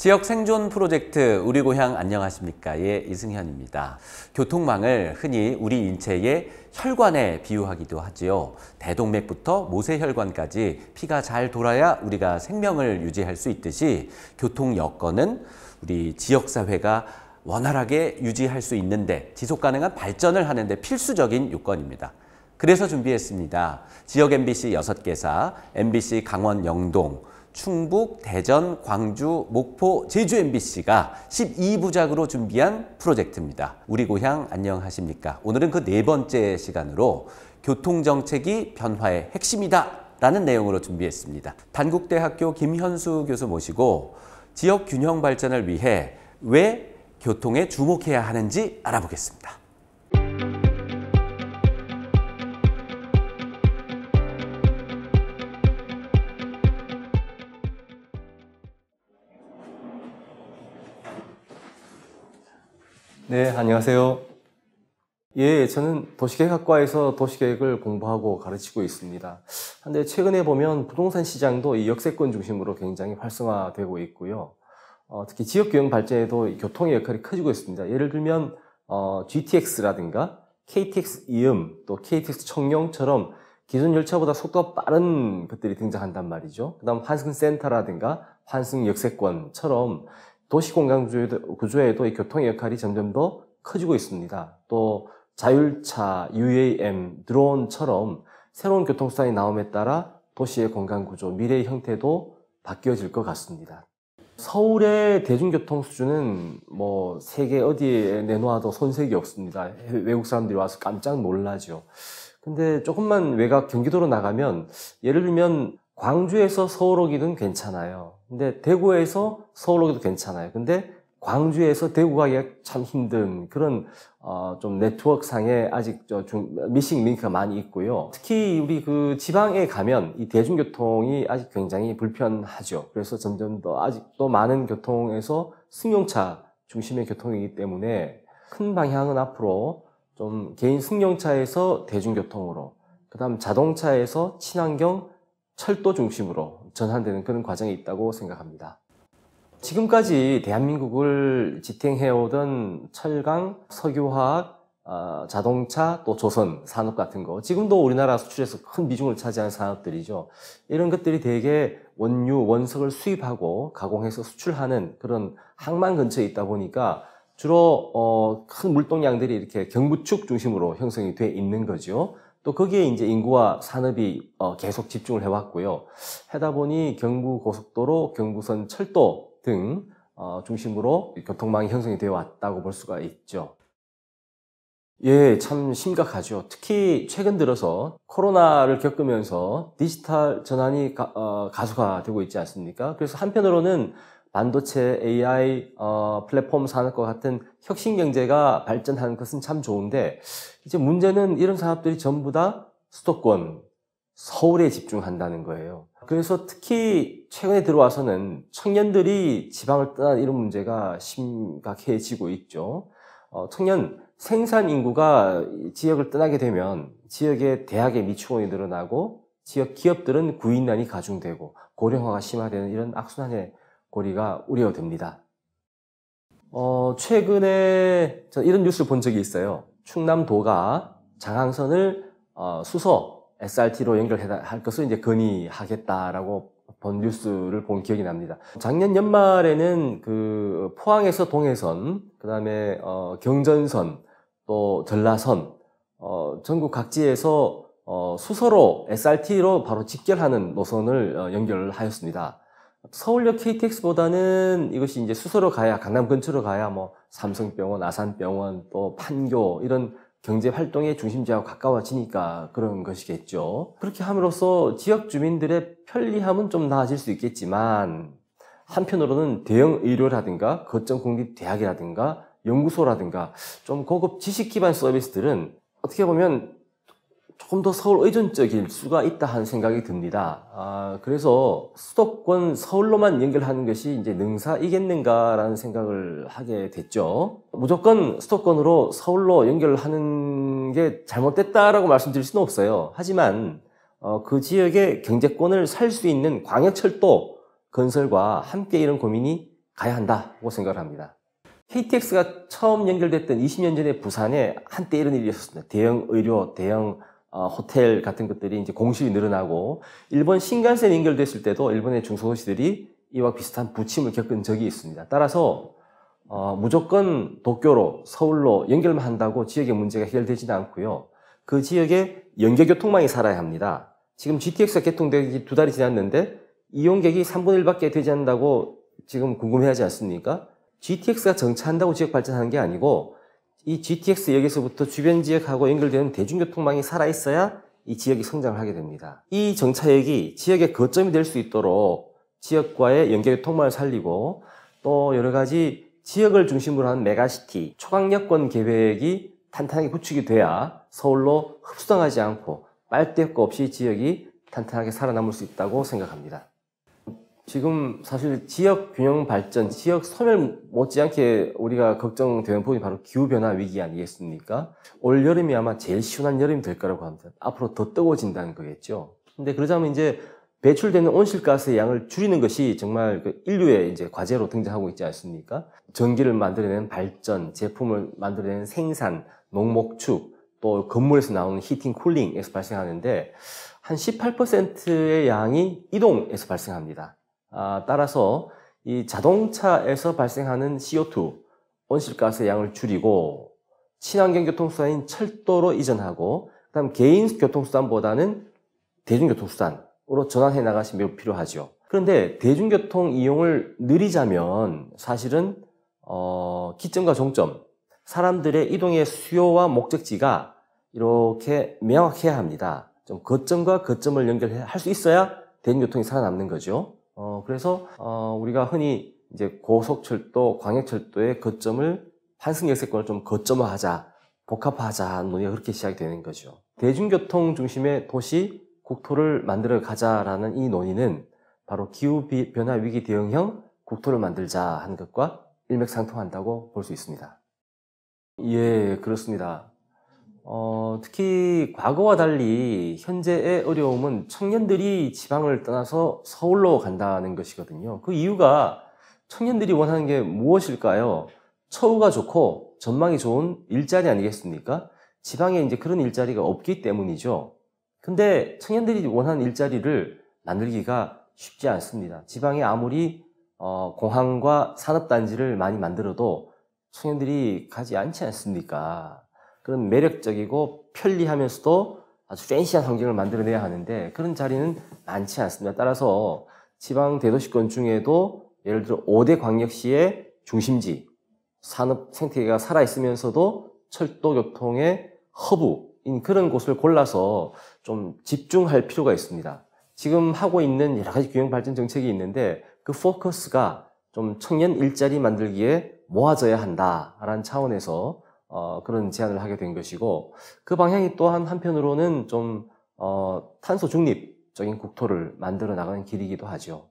지역 생존 프로젝트 우리 고향 안녕하십니까의 예, 이승현입니다. 교통망을 흔히 우리 인체의 혈관에 비유하기도 하지요. 대동맥부터 모세혈관까지 피가 잘 돌아야 우리가 생명을 유지할 수 있듯이 교통 여건은 우리 지역 사회가 원활하게 유지할 수 있는데 지속 가능한 발전을 하는데 필수적인 요건입니다. 그래서 준비했습니다. 지역 MBC 6개사, MBC 강원 영동, 충북, 대전, 광주, 목포, 제주 MBC가 12부작으로 준비한 프로젝트입니다. 우리 고향 안녕하십니까? 오늘은 그 네 번째 시간으로 교통정책이 변화의 핵심이다 라는 내용으로 준비했습니다. 단국대학교 김현수 교수 모시고 지역 균형 발전을 위해 왜 교통에 주목해야 하는지 알아보겠습니다. 네, 안녕하세요. 예, 저는 도시계획학과에서 도시계획을 공부하고 가르치고 있습니다. 근데 최근에 보면 부동산 시장도 이 역세권 중심으로 굉장히 활성화되고 있고요. 어, 특히 지역 경영 발전에도 교통의 역할이 커지고 있습니다. 예를 들면 어, GTX라든가 KTX 이음, 또 KTX 청룡처럼 기존 열차보다 속도가 빠른 것들이 등장한단 말이죠. 그 다음 환승센터라든가 환승 역세권처럼 도시 공간 구조에도, 이 교통의 역할이 점점 더 커지고 있습니다. 또 자율차, UAM, 드론처럼 새로운 교통수단이 나옴에 따라 도시의 공간 구조, 미래의 형태도 바뀌어질 것 같습니다. 서울의 대중교통 수준은 뭐 세계 어디에 내놓아도 손색이 없습니다. 외국 사람들이 와서 깜짝 놀라죠. 근데 조금만 외곽 경기도로 나가면 예를 들면 광주에서 서울 오기는 괜찮아요. 근데 대구에서 서울 오기도 괜찮아요. 근데 광주에서 대구 가기가 참 힘든 그런 어, 좀 네트워크 상에 아직 좀 미싱 링크가 많이 있고요. 특히 우리 그 지방에 가면 이 대중교통이 아직 굉장히 불편하죠. 그래서 점점 더 아직도 많은 교통에서 승용차 중심의 교통이기 때문에 큰 방향은 앞으로 좀 개인 승용차에서 대중교통으로 그다음 자동차에서 친환경 철도 중심으로 전환되는 그런 과정이 있다고 생각합니다. 지금까지 대한민국을 지탱해오던 철강, 석유화학, 어, 자동차, 또 조선 산업 같은 거 지금도 우리나라 수출에서 큰 비중을 차지하는 산업들이죠. 이런 것들이 대개 원유, 원석을 수입하고 가공해서 수출하는 그런 항만 근처에 있다 보니까 주로 어, 큰 물동량들이 이렇게 경부축 중심으로 형성이 돼 있는 거죠. 또 거기에 이제 인구와 산업이 어, 계속 집중을 해왔고요. 하다 보니 경부 고속도로, 경부선 철도 등 어, 중심으로 교통망이 형성이 되어 왔다고 볼 수가 있죠. 예, 참 심각하죠. 특히 최근 들어서 코로나를 겪으면서 디지털 전환이 가, 어, 가수가 되고 있지 않습니까? 그래서 한편으로는 반도체 AI 어, 플랫폼 산업과 같은 혁신 경제가 발전하는 것은 참 좋은데 이제 문제는 이런 산업들이 전부 다 수도권 서울에 집중한다는 거예요. 그래서 특히 최근에 들어와서는 청년들이 지방을 떠난 이런 문제가 심각해지고 있죠. 어, 청년 생산 인구가 지역을 떠나게 되면 지역의 대학의 미추원이 늘어나고 지역 기업들은 구인난이 가중되고 고령화가 심화되는 이런 악순환에 고리가 우려됩니다. 어, 최근에 이런 뉴스를 본 적이 있어요. 충남도가 장항선을 어, 수서 SRT로 연결할 것을 이제 건의하겠다라고 본 뉴스를 본 기억이 납니다. 작년 연말에는 그 포항에서 동해선, 그 다음에 어, 경전선, 또 전라선, 어, 전국 각지에서 어, 수서로 SRT로 바로 직결하는 노선을 어, 연결하였습니다. 서울역 KTX보다는 이것이 이제 수서로 가야 강남 근처로 가야 뭐 삼성병원, 아산병원, 또 판교 이런 경제 활동의 중심지하고 가까워지니까 그런 것이겠죠. 그렇게 함으로써 지역 주민들의 편리함은 좀 나아질 수 있겠지만 한편으로는 대형 의료라든가 거점 공립 대학이라든가 연구소라든가 좀 고급 지식 기반 서비스들은 어떻게 보면 조금 더 서울 의존적일 수가 있다 하는 생각이 듭니다. 아, 그래서 수도권 서울로만 연결하는 것이 이제 능사이겠는가라는 생각을 하게 됐죠. 무조건 수도권으로 서울로 연결하는 게 잘못됐다라고 말씀드릴 수는 없어요. 하지만 어, 그 지역의 경제권을 살 수 있는 광역철도 건설과 함께 이런 고민이 가야 한다고 생각을 합니다. KTX가 처음 연결됐던 20년 전에 부산에 한때 이런 일이 있었습니다. 대형 의료, 대형 어, 호텔 같은 것들이 이제 공실이 늘어나고 일본 신간센 연결됐을 때도 일본의 중소도시들이 이와 비슷한 부침을 겪은 적이 있습니다. 따라서 어, 무조건 도쿄로 서울로 연결만 한다고 지역의 문제가 해결되지는 않고요. 그 지역에 연계교통망이 살아야 합니다. 지금 GTX가 개통되기 두 달이 지났는데 이용객이 3분의 1밖에 되지 않는다고 지금 궁금해하지 않습니까? GTX가 정차한다고 지역 발전하는 게 아니고 이 GTX 역에서부터 주변 지역하고 연결되는 대중교통망이 살아있어야 이 지역이 성장을 하게 됩니다. 이 정차역이 지역의 거점이 될 수 있도록 지역과의 연결 통망을 살리고 또 여러 가지 지역을 중심으로 한 메가시티, 초강력권 계획이 탄탄하게 구축이 돼야 서울로 흡수당하지 않고 빨대 없이 지역이 탄탄하게 살아남을 수 있다고 생각합니다. 지금 사실 지역 균형 발전, 지역 섬멸 못지않게 우리가 걱정되는 부분이 바로 기후변화 위기 아니겠습니까? 올 여름이 아마 제일 시원한 여름이 될 거라고 합니다. 앞으로 더 뜨거워진다는 거겠죠. 근데 그러자면 이제 배출되는 온실가스의 양을 줄이는 것이 정말 그 인류의 이제 과제로 등장하고 있지 않습니까? 전기를 만들어내는 발전, 제품을 만들어내는 생산, 농목축, 또 건물에서 나오는 히팅 쿨링에서 발생하는데 한 18%의 양이 이동에서 발생합니다. 아, 따라서 이 자동차에서 발생하는 CO2 온실가스의 양을 줄이고 친환경 교통수단인 철도로 이전하고 그다음 개인 교통수단보다는 대중교통수단으로 전환해 나가시 매우 필요하죠. 그런데 대중교통 이용을 늘리자면 사실은 어, 기점과 종점, 사람들의 이동의 수요와 목적지가 이렇게 명확해야 합니다. 좀 거점과 거점을 연결할 수 있어야 대중교통이 살아남는 거죠. 어, 그래서 어, 우리가 흔히 이제 고속철도, 광역철도의 거점을 환승역세권을 좀 거점화하자, 복합화하자 논의가 그렇게 시작이 되는 거죠. 대중교통 중심의 도시 국토를 만들어 가자라는 이 논의는 바로 기후 변화 위기 대응형 국토를 만들자 하는 것과 일맥상통한다고 볼 수 있습니다. 예, 그렇습니다. 어, 특히 과거와 달리 현재의 어려움은 청년들이 지방을 떠나서 서울로 간다는 것이거든요. 그 이유가 청년들이 원하는 게 무엇일까요? 처우가 좋고 전망이 좋은 일자리 아니겠습니까? 지방에 이제 그런 일자리가 없기 때문이죠. 근데 청년들이 원하는 일자리를 만들기가 쉽지 않습니다. 지방에 아무리 어, 공항과 산업단지를 많이 만들어도 청년들이 가지 않지 않습니까? 그런 매력적이고 편리하면서도 아주 팬시한 환경을 만들어내야 하는데 그런 자리는 많지 않습니다. 따라서 지방 대도시권 중에도 예를 들어 5대 광역시의 중심지 산업 생태계가 살아있으면서도 철도 교통의 허브인 그런 곳을 골라서 좀 집중할 필요가 있습니다. 지금 하고 있는 여러 가지 균형 발전 정책이 있는데 그 포커스가 좀 청년 일자리 만들기에 모아져야 한다라는 차원에서 어, 그런 제안을 하게 된 것이고 그 방향이 또한 한편으로는 좀 어, 탄소 중립적인 국토를 만들어 나가는 길이기도 하죠.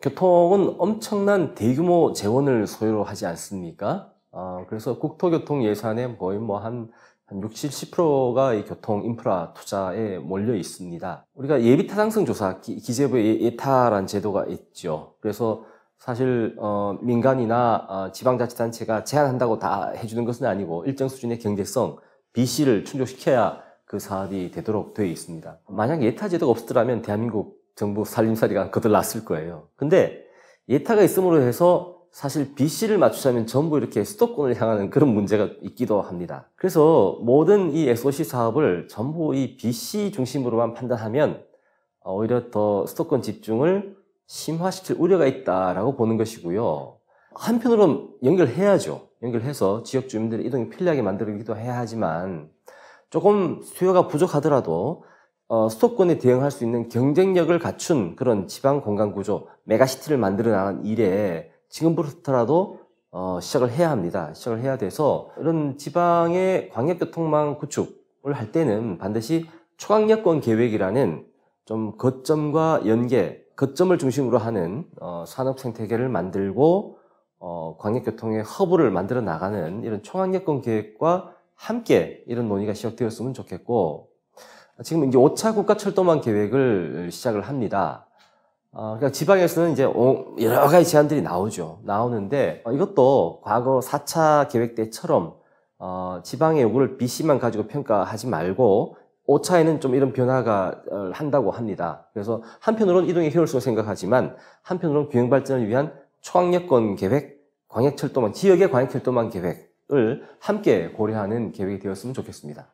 교통은 엄청난 대규모 재원을 소유로 하지 않습니까? 어, 그래서 국토교통 예산의 거의 뭐한 한 60, 70%가 이 교통 인프라 투자에 몰려 있습니다. 우리가 예비 타당성 조사 기, 재부의 예타란 제도가 있죠. 그래서 사실 어, 민간이나 어, 지방자치단체가 제한한다고 다 해주는 것은 아니고 일정 수준의 경제성, BC를 충족시켜야 그 사업이 되도록 되어 있습니다. 만약 예타 제도가 없었더라면 대한민국 정부 살림살이가 거들났을 거예요. 근데 예타가 있음으로 해서 사실 BC를 맞추자면 전부 이렇게 수도권을 향하는 그런 문제가 있기도 합니다. 그래서 모든 이 SOC 사업을 전부 이 BC 중심으로만 판단하면 어, 오히려 더 수도권 집중을 심화시킬 우려가 있다라고 보는 것이고요. 한편으로는 연결해야죠. 연결해서 지역 주민들의 이동이 편리하게 만들기도 해야 하지만 조금 수요가 부족하더라도 어, 수도권에 대응할 수 있는 경쟁력을 갖춘 그런 지방 공간 구조, 메가시티를 만들어 나가는 일에 지금부터라도 어, 시작을 해야 합니다. 시작을 해야 돼서 이런 지방의 광역교통망 구축을 할 때는 반드시 초강력권 계획이라는 좀 거점과 연계, 거점을 중심으로 하는 어, 산업 생태계를 만들고 어, 광역교통의 허브를 만들어 나가는 이런 총안개권 계획과 함께 이런 논의가 시작되었으면 좋겠고 지금 이제 5차 국가철도망 계획을 시작을 합니다. 어, 그러니까 지방에서는 이제 여러 가지 제안들이 나오죠. 나오는데 어, 이것도 과거 4차 계획 때처럼 어, 지방의 요구를 BC만 가지고 평가하지 말고 오차에는 좀 이런 변화가 어, 한다고 합니다. 그래서 한편으로는 이동의 효율성을 생각하지만 한편으로는 균형 발전을 위한 초항력권 계획, 광역철도망, 지역의 광역철도망 계획을 함께 고려하는 계획이 되었으면 좋겠습니다.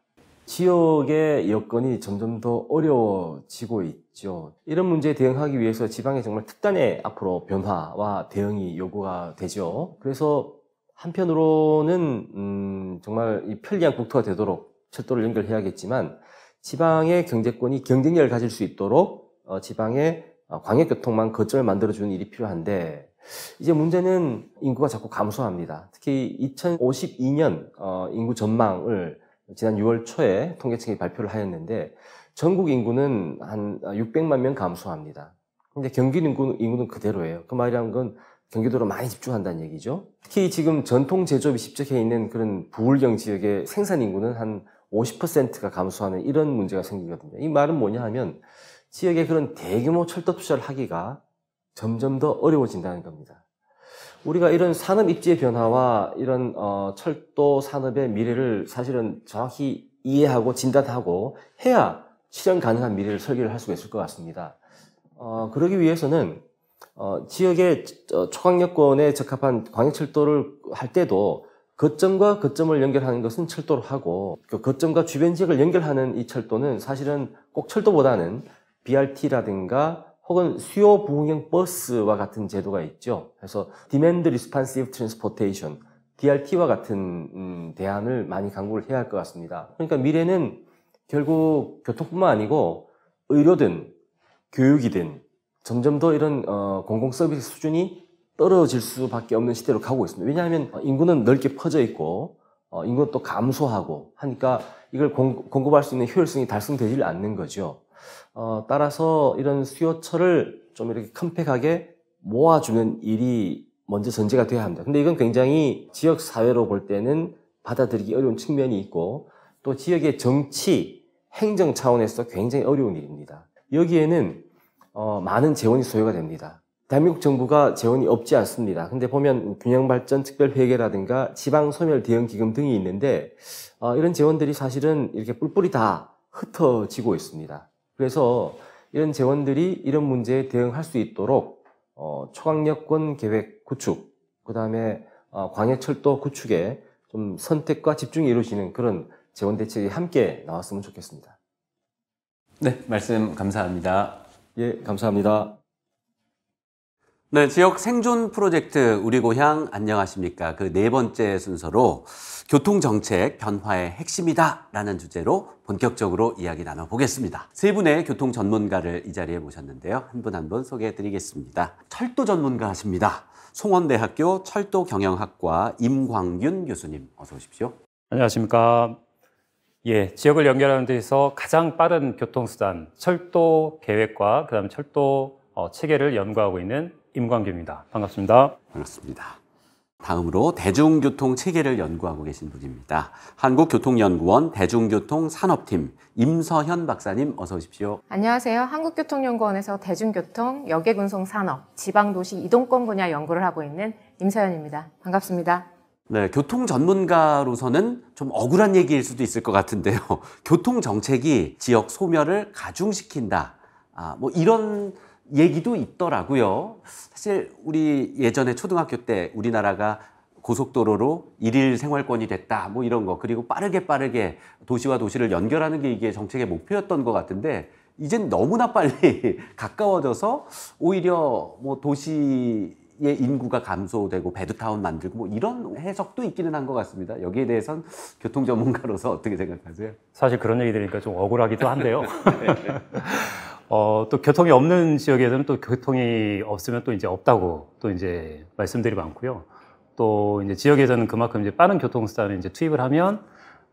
지역의 여건이 점점 더 어려워지고 있죠. 이런 문제에 대응하기 위해서 지방에 정말 특단의 앞으로 변화와 대응이 요구가 되죠. 그래서 한편으로는 음, 정말 편리한 국토가 되도록 철도를 연결해야겠지만 지방의 경제권이 경쟁력을 가질 수 있도록 어, 지방의 어, 광역교통망 거점을 만들어주는 일이 필요한데 이제 문제는 인구가 자꾸 감소합니다. 특히 2052년 어, 인구 전망을 지난 6월 초에 통계청이 발표를 하였는데 전국 인구는 한 600만 어, 명 감소합니다. 근데 경기 인구, 인구는 그대로예요. 그 말이란 건 경기도로 많이 집중한다는 얘기죠. 특히 지금 전통 제조업이 집적해 있는 그런 부울경 지역의 생산 인구는 한 50%가 감소하는 이런 문제가 생기거든요. 이 말은 뭐냐 하면 지역에 그런 대규모 철도 투자를 하기가 점점 더 어려워진다는 겁니다. 우리가 이런 산업 입지의 변화와 이런 어, 철도 산업의 미래를 사실은 정확히 이해하고 진단하고 해야 실현 가능한 미래를 설계를 할 수가 있을 것 같습니다. 어, 그러기 위해서는 어, 지역의 초강력권에 적합한 광역철도를 할 때도 거점과 거점을 연결하는 것은 철도로 하고 그 거점과 주변 지역을 연결하는 이 철도는 사실은 꼭 철도보다는 BRT라든가 혹은 수요 부흥형 버스와 같은 제도가 있죠. 그래서 Demand Responsive Transportation, DRT와 같은 음, 대안을 많이 강구를 해야 할 것 같습니다. 그러니까 미래는 결국 교통뿐만 아니고 의료든 교육이든 점점 더 이런 어, 공공 서비스 수준이 떨어질 수밖에 없는 시대로 가고 있습니다. 왜냐하면 인구는 넓게 퍼져 있고 어, 인구는 또 감소하고 하니까 이걸 공, 급할수 있는 효율성이 달성되질 않는 거죠. 어, 따라서 이런 수요처를 좀 이렇게 컴팩하게 모아주는 일이 먼저 전제가 돼야 합니다. 근데 이건 굉장히 지역 사회로 볼 때는 받아들이기 어려운 측면이 있고 또 지역의 정치, 행정 차원에서 굉장히 어려운 일입니다. 여기에는 어, 많은 재원이 소요가 됩니다. 대한민국 정부가 재원이 없지 않습니다. 근데 보면 균형발전특별회계라든가 지방소멸대응기금 등이 있는데 어, 이런 재원들이 사실은 이렇게 뿔뿔이 다 흩어지고 있습니다. 그래서 이런 재원들이 이런 문제에 대응할 수 있도록 어, 초강력권 계획 구축, 그 다음에 어, 광역철도 구축에 좀 선택과 집중이 이루어지는 그런 재원 대책이 함께 나왔으면 좋겠습니다. 네, 말씀 감사합니다. 예, 감사합니다. 네, 지역 생존 프로젝트 우리 고향 안녕하십니까? 그 네 번째 순서로 교통 정책 변화의 핵심이다라는 주제로 본격적으로 이야기 나눠 보겠습니다. 세 분의 교통 전문가를 이 자리에 모셨는데요. 한 분 한 분 소개해 드리겠습니다. 철도 전문가십니다. 송원대학교 철도경영학과 임광균 교수님 어서 오십시오. 안녕하십니까? 예, 지역을 연결하는 데서 가장 빠른 교통수단 철도 계획과 그다음 철도 어, 체계를 연구하고 있는 임광규입니다. 반갑습니다. 반갑습니다. 다음으로 대중교통 체계를 연구하고 계신 분입니다. 한국교통연구원 대중교통산업팀 임서현 박사님 어서 오십시오. 안녕하세요. 한국교통연구원에서 대중교통, 여객운송산업, 지방도시 이동권 분야 연구를 하고 있는 임서현입니다. 반갑습니다. 네, 교통 전문가로서는 좀 억울한 얘기일 수도 있을 것 같은데요. 교통 정책이 지역 소멸을 가중시킨다. 아, 뭐 이런 얘기도 있더라고요. 사실 우리 예전에 초등학교 때 우리나라가 고속도로로 일일 생활권이 됐다 뭐 이런 거 그리고 빠르게 빠르게 도시와 도시를 연결하는 게 이게 정책의 목표였던 것 같은데 이젠 너무나 빨리 가까워져서 오히려 뭐 도시의 인구가 감소되고 배드타운 만들고 뭐 이런 해석도 있기는 한 것 같습니다. 여기에 대해선 교통 전문가로서 어떻게 생각하세요? 사실 그런 얘기 들으니까 좀 억울하기도 한데요. 네, 네. 어, 또 교통이 없는 지역에서는 또 교통이 없으면 또 이제 없다고 또 이제 말씀들이 많고요. 또 이제 지역에서는 그만큼 이제 빠른 교통수단을 이제 투입을 하면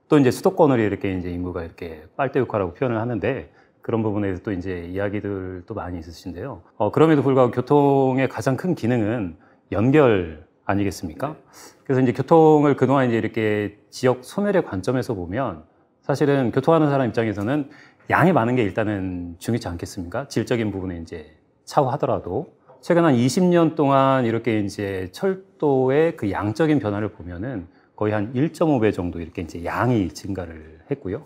또 이제 수도권으로 이렇게 이제 인구가 이렇게 빨대 효과라고 표현을 하는데 그런 부분에서 또 이제 이야기들도 많이 있으신데요. 어, 그럼에도 불구하고 교통의 가장 큰 기능은 연결 아니겠습니까? 네. 그래서 이제 교통을 그동안 이제 이렇게 지역 소멸의 관점에서 보면 사실은 교통하는 사람 입장에서는 양이 많은 게 일단은 중요치 않겠습니까? 질적인 부분에 이제 차후하더라도 최근 한 20년 동안 이렇게 이제 철도의 그 양적인 변화를 보면은 거의 한 1.5배 정도 이렇게 이제 양이 증가를 했고요.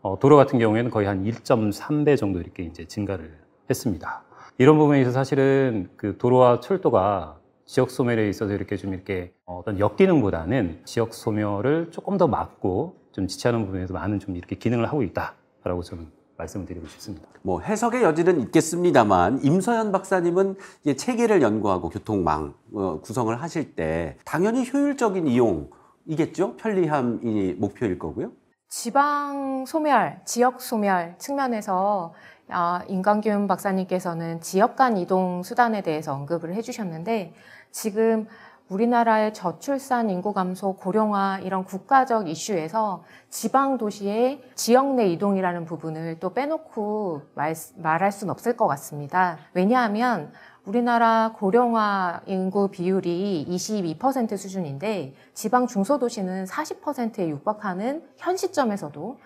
어, 도로 같은 경우에는 거의 한 1.3배 정도 이렇게 이제 증가를 했습니다. 이런 부분에 서 사실은 그 도로와 철도가 지역 소멸에 있어서 이렇게 좀 이렇게 어떤 역기능보다는 지역 소멸을 조금 더 막고 좀 지체하는 부분에서 많은 좀 이렇게 기능을 하고 있다라고 저는 말씀을 드리고 싶습니다. 뭐 해석의 여지는 있겠습니다만 임서현 박사님은 체계를 연구하고 교통망 어, 구성을 하실 때 당연히 효율적인 이용이겠죠? 편리함이 목표일 거고요. 지방 소멸, 지역 소멸 측면에서 아, 임광균 박사님께서는 지역 간 이동 수단에 대해서 언급을 해주셨는데 지금 우리나라의 저출산 인구 감소, 고령화 이런 국가적 이슈에서 지방 도시의 지역 내 이동이라는 부분을 또 빼놓고 말, 말할 수는 없을 것 같습니다. 왜냐하면 우리나라 고령화 인구 비율이 22% 수준인데 지방 중소도시는 40%에 육박하는 현 시점에서도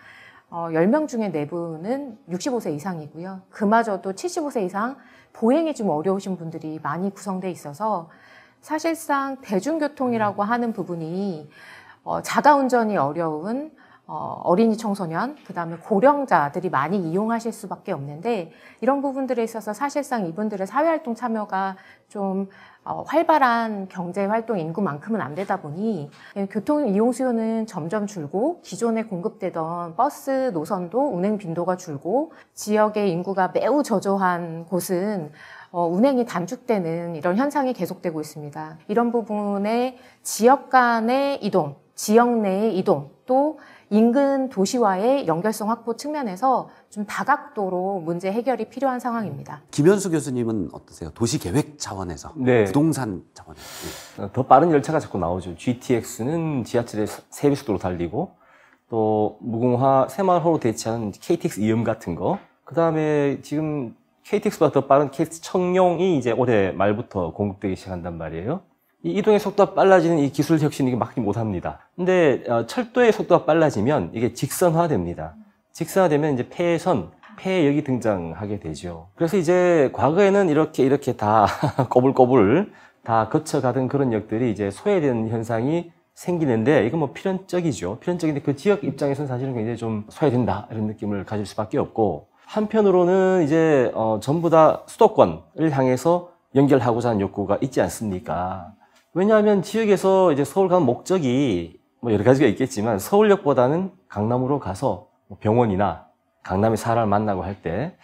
어, 10명 중에 4분은 65세 이상이고요. 그마저도 75세 이상 보행이 좀 어려우신 분들이 많이 구성돼 있어서 사실상 대중교통이라고 하는 부분이 어, 자가 운전이 어려운 어, 어린이 청소년, 그 다음에 고령자들이 많이 이용하실 수밖에 없는데, 이런 부분들에 있어서 사실상 이분들의 사회활동 참여가 좀 어, 활발한 경제활동 인구만큼은 안 되다 보니, 교통 이용 수요는 점점 줄고, 기존에 공급되던 버스 노선도 운행 빈도가 줄고, 지역의 인구가 매우 저조한 곳은 어, 운행이 단축되는 이런 현상이 계속되고 있습니다. 이런 부분에 지역 간의 이동, 지역 내의 이동, 또 인근 도시와의 연결성 확보 측면에서 좀 다각도로 문제 해결이 필요한 상황입니다. 음. 김현수 교수님은 어떠세요? 도시 계획 차원에서 네. 부동산 차원에서 네. 더 빠른 열차가 자꾸 나오죠. GTX는 지하철의 세 배속도로 달리고 또 무공화 새마을호로 대체하는 KTX 이음 같은 거. 그 다음에 지금 KTX보다 더 빠른 KTX 청룡이 이제 올해 말부터 공급되기 시작한단 말이에요. 이 이동의 속도가 빨라지는 이 기술 혁신이 막지 못합니다. 근데 어, 철도의 속도가 빨라지면 이게 직선화됩니다. 직선화되면 이제 폐선, 폐역이 등장하게 되죠. 그래서 이제 과거에는 이렇게 이렇게 다 꼬불꼬불 다 거쳐가던 그런 역들이 이제 소외되는 현상이 생기는데 이건 뭐 필연적이죠. 필연적인데 그 지역 입장에서는 사실은 굉장히 좀 소외된다 이런 느낌을 가질 수밖에 없고 한편으로는 이제 어, 전부 다 수도권을 향해서 연결하고자 하는 욕구가 있지 않습니까? 왜냐하면 지역에서 이제 서울 가는 목적이 뭐 여러 가지가 있겠지만 서울역보다는 강남으로 가서 뭐 병원이나 강남에 사람을 만나고 할 때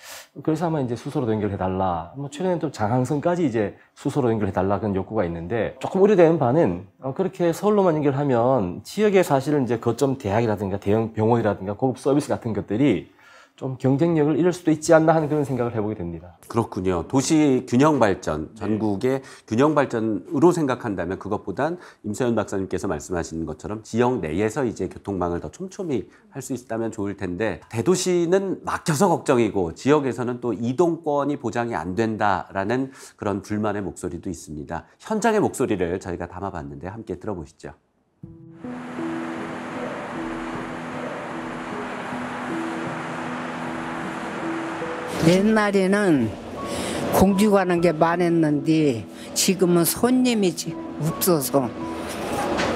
그래서 아마 이제 수소로 연결해달라 뭐 최근에는 좀 장항선까지 이제 수소로 연결해달라 그런 욕구가 있는데 조금 우려되는 바은 어, 그렇게 서울로만 연결하면 지역에 사실은 이제 거점 대학이라든가 대형 병원이라든가 고급 서비스 같은 것들이 좀 경쟁력을 잃을 수도 있지 않나 하는 그런 생각을 해보게 됩니다. 그렇군요. 도시 균형 발전, 네. 전국의 네. 균형 발전으로 생각한다면 그것보단 임서연 박사님께서 말씀하시는 것처럼 지역 내에서 이제 교통망을 더 촘촘히 할 수 있다면 좋을 텐데 대도시는 막혀서 걱정이고 지역에서는 또 이동권이 보장이 안 된다라는 그런 불만의 목소리도 있습니다. 현장의 목소리를 저희가 담아봤는데 함께 들어보시죠. 옛날에는 공주 가는 게 많았는데 지금은 손님이 없어서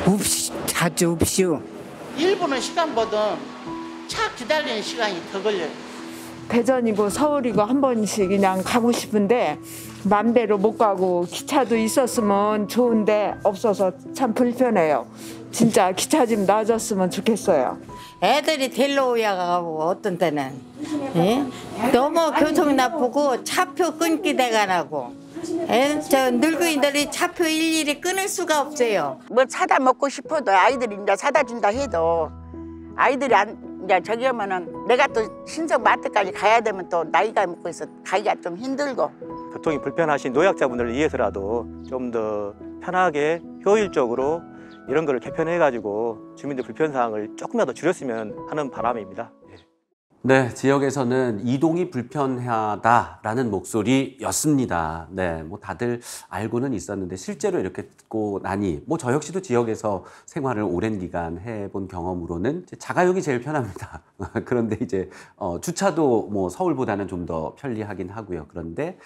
없이 자주 없이요. 일부는 시간보다 차 기다리는 시간이 더 걸려요. 대전이고 서울이고 한 번씩 그냥 가고 싶은데 맘대로 못 가고 기차도 있었으면 좋은데 없어서 참 불편해요. 진짜 기차 좀나아졌으면 좋겠어요. 애들이 델로오야 가고 어떤 때는 예? 너무 교통 나쁘고 차표 끊기대가 나고 예? 저 늙은이들이 차표 일일이 끊을 수가 없어요. 뭐 사다 먹고 싶어도 아이들이 이제 사다 준다 해도 아이들이 안 이제 저기 하면은 내가 또 신성 마트까지 가야 되면 또 나이가 먹고 있어 가기가 좀 힘들고 교통이 불편하신 노약자분들을 위해서라도 좀 더 편하게 효율적으로 이런 걸 개편해가지고 주민들 불편사항을 조금이라도 줄였으면 하는 바람입니다. 예. 네, 지역에서는 이동이 불편하다라는 목소리였습니다. 네, 뭐 다들 알고는 있었는데 실제로 이렇게 듣고 나니 뭐 저 역시도 지역에서 생활을 오랜 기간 해본 경험으로는 자가용이 제일 편합니다. 그런데 이제 어, 주차도 뭐 서울보다는 좀 더 편리하긴 하고요. 그런데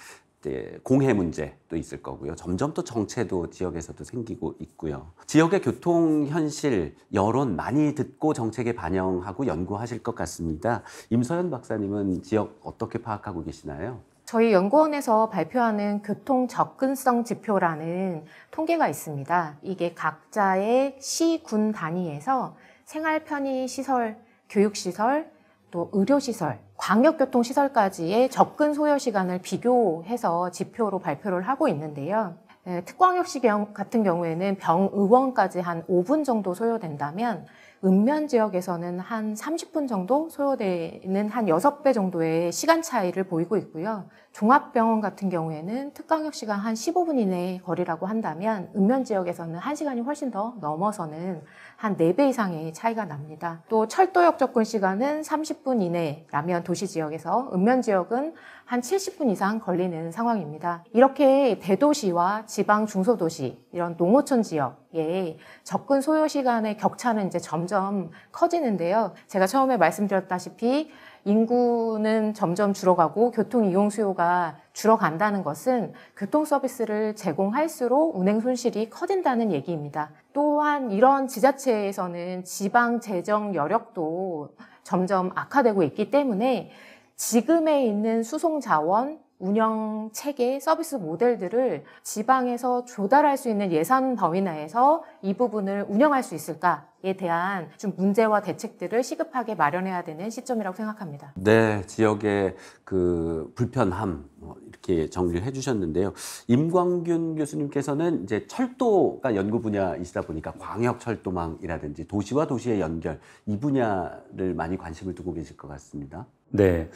이제 공해 문제도 있을 거고요. 점점 또 정체도 지역에서도 생기고 있고요. 지역의 교통 현실, 여론 많이 듣고 정책에 반영하고 연구하실 것 같습니다. 임서연 박사님은 지역 어떻게 파악하고 계시나요? 저희 연구원에서 발표하는 교통 접근성 지표라는 통계가 있습니다. 이게 각자의 시, 군 단위에서 생활 편의 시설, 교육 시설, 또 의료 시설 광역교통시설까지의 접근 소요 시간을 비교해서 지표로 발표를 하고 있는데요. 예, 특광역시 같은 경우에는 병의원까지 한 5분 정도 소요된다면 읍면 지역에서는 한 30분 정도 소요되는 한 6배 정도의 시간 차이를 보이고 있고요. 종합병원 같은 경우에는 특광역시가한 15분 이내의 거리라고 한다면 읍면 지역에서는 1시간이 훨씬 더 넘어서는 한 4배 이상의 차이가 납니다. 또 철도역 접근 시간은 30분 이내 라면 도시 지역에서 읍면 지역은 한 70분 이상 걸리는 상황입니다. 이렇게 대도시와 지방 중소도시 이런 농어촌 지역의 접근 소요 시간의 격차는 이제 점점 커지는데요. 제가 처음에 말씀드렸다시피 인구는 점점 줄어가고 교통 이용 수요가 줄어간다는 것은 교통 서비스를 제공할수록 운행 손실이 커진다는 얘기입니다. 또한 이런 지자체에서는 지방 재정 여력도 점점 악화되고 있기 때문에 지금에 있는 수송 자원, 운영 체계, 서비스 모델들을 지방에서 조달할 수 있는 예산 범위 내에서 이 부분을 운영할 수 있을까에 대한 좀 문제와 대책들을 시급하게 마련해야 되는 시점이라고 생각합니다. 네, 지역의 그 불편함, 뭐 이렇게 정리를 해주셨는데요. 임광균 교수님께서는 이제 철도가 연구 분야이시다 보니까 광역 철도망이라든지 도시와 도시의 연결 이 분야를 많이 관심을 두고 계실 것 같습니다. 네.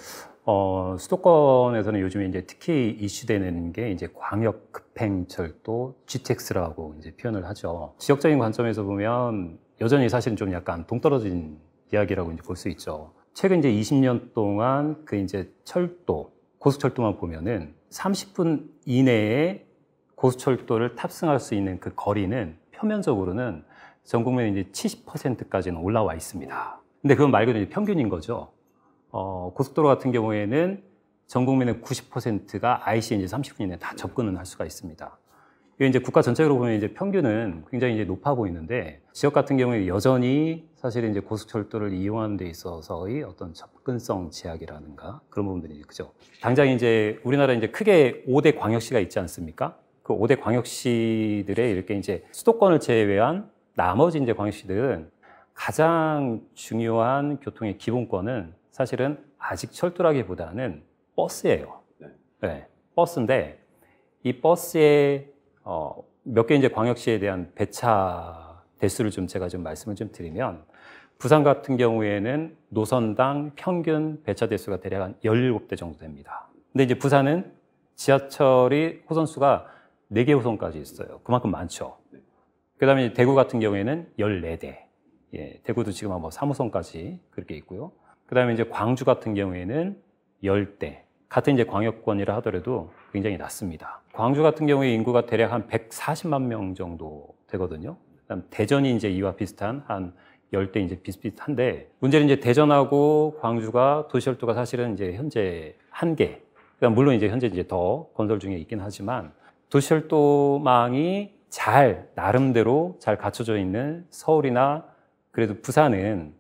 어, 수도권에서는 요즘에 이제 특히 이슈되는 게 이제 광역 급행철도 GTX라고 이제 표현을 하죠. 지역적인 관점에서 보면 여전히 사실은 좀 약간 동떨어진 이야기라고 이제 볼 수 있죠. 최근 이제 20년 동안 그 이제 철도, 고속철도만 보면은 30분 이내에 고속철도를 탑승할 수 있는 그 거리는 표면적으로는 전 국민의 이제 70%까지는 올라와 있습니다. 근데 그건 말 그대로 평균인 거죠. 어, 고속도로 같은 경우에는 전 국민의 90%가 IC 이제 30분 이내 에다 접근은 할 수가 있습니다. 이제 국가 전체적으로 보면 이제 평균은 굉장히 이제 높아 보이는데 지역 같은 경우에 여전히 사실 이제 고속철도를 이용하는 데 있어서의 어떤 접근성 제약이라든가 그런 부분들이 그죠. 당장 이제 우리나라 이제 크게 5대 광역시가 있지 않습니까? 그 5대 광역시들의 이렇게 이제 수도권을 제외한 나머지 이제 광역시들은 가장 중요한 교통의 기본권은 사실은 아직 철도라기보다는 버스예요. 네. 네 버스인데 이 버스의 어, 몇 개 이제 광역시에 대한 배차 대수를 좀 제가 좀 말씀을 좀 드리면 부산 같은 경우에는 노선당 평균 배차 대수가 대략 한 17대 정도 됩니다. 근데 이제 부산은 지하철이 호선수가 4개 호선까지 있어요. 그만큼 많죠. 그 다음에 대구 같은 경우에는 14대. 예, 대구도 지금 한뭐 3호선까지 그렇게 있고요. 그 다음에 이제 광주 같은 경우에는 10대. 같은 이제 광역권이라 하더라도 굉장히 낮습니다. 광주 같은 경우에 인구가 대략 한 140만 명 정도 되거든요. 그다음 대전이 이제 이와 비슷한 한 열대 이제 비슷비슷한데 문제는 이제 대전하고 광주가 도시열도가 사실은 이제 현재 한계. 그러니까 물론 이제 현재 이제 더 건설 중에 있긴 하지만 도시열도망이 잘 나름대로 잘 갖춰져 있는 서울이나 그래도 부산은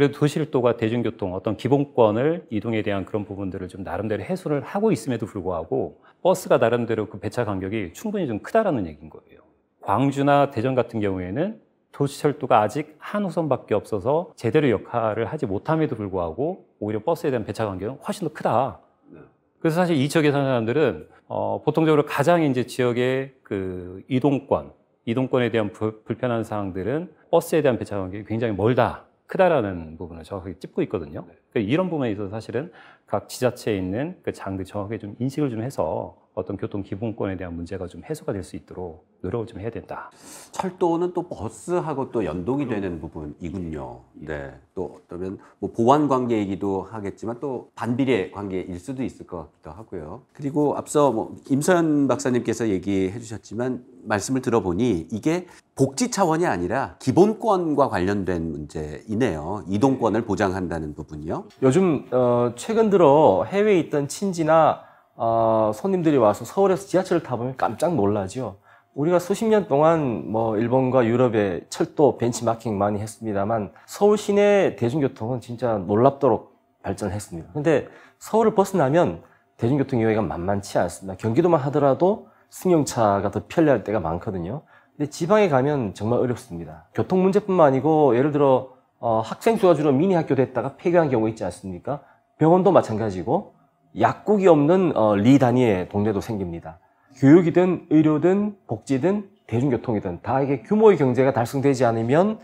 그래도 도시일도가 대중교통 어떤 기본권을 이동에 대한 그런 부분들을 좀 나름대로 해소를 하고 있음에도 불구하고 버스가 나름대로 그 배차 간격이 충분히 좀 크다라는 얘기인 거예요. 광주나 대전 같은 경우에는 도시철도가 아직 한 호선밖에 없어서 제대로 역할을 하지 못함에도 불구하고 오히려 버스에 대한 배차 간격은 훨씬 더 크다. 네. 그래서 사실 이 지역에 사는 사람들은 어, 보통적으로 가장 이제 지역의 그 이동권, 이동권에 대한 불, 편한 사항들은 버스에 대한 배차 간격이 굉장히 멀다. 크다라는 부분을 정확하게 찝고 있거든요. 네. 그러니까 이런 부분에 있어서 사실은 각 지자체에 있는 그 장들 이 정확하게 좀 인식을 좀 해서 어떤 교통 기본권에 대한 문제가 좀 해소가 될 수 있도록 노력을 좀 해야 된다. 철도는 또 버스하고 또 연동이 되는 부분이군요. 예. 네. 또 어쩌면 뭐 보완 관계이기도 하겠지만 또 반비례 관계일 수도 있을 것 같기도 하고요. 그리고 앞서 뭐 임서연 박사님께서 얘기해 주셨지만 말씀을 들어보니 이게 복지 차원이 아니라 기본권과 관련된 문제이네요. 이동권을 네. 보장한다는 부분이요. 요즘 어, 최근 들어 해외에 있던 친지나 어, 손님들이 와서 서울에서 지하철을 타보면 깜짝 놀라죠. 우리가 수십 년 동안 뭐 일본과 유럽의 철도 벤치마킹 많이 했습니다만 서울 시내 대중교통은 진짜 놀랍도록 발전했습니다. 근데 서울을 벗어나면 대중교통 이용이 만만치 않습니다. 경기도만 하더라도 승용차가 더 편리할 때가 많거든요. 근데 지방에 가면 정말 어렵습니다. 교통 문제뿐만 아니고 예를 들어 어, 학생 수가 주로 미니 학교 됐다가 폐교한 경우 있지 않습니까? 병원도 마찬가지고 약국이 없는 어, 리 단위의 동네도 생깁니다. 교육이든 의료든 복지든 대중교통이든 다에게 규모의 경제가 달성되지 않으면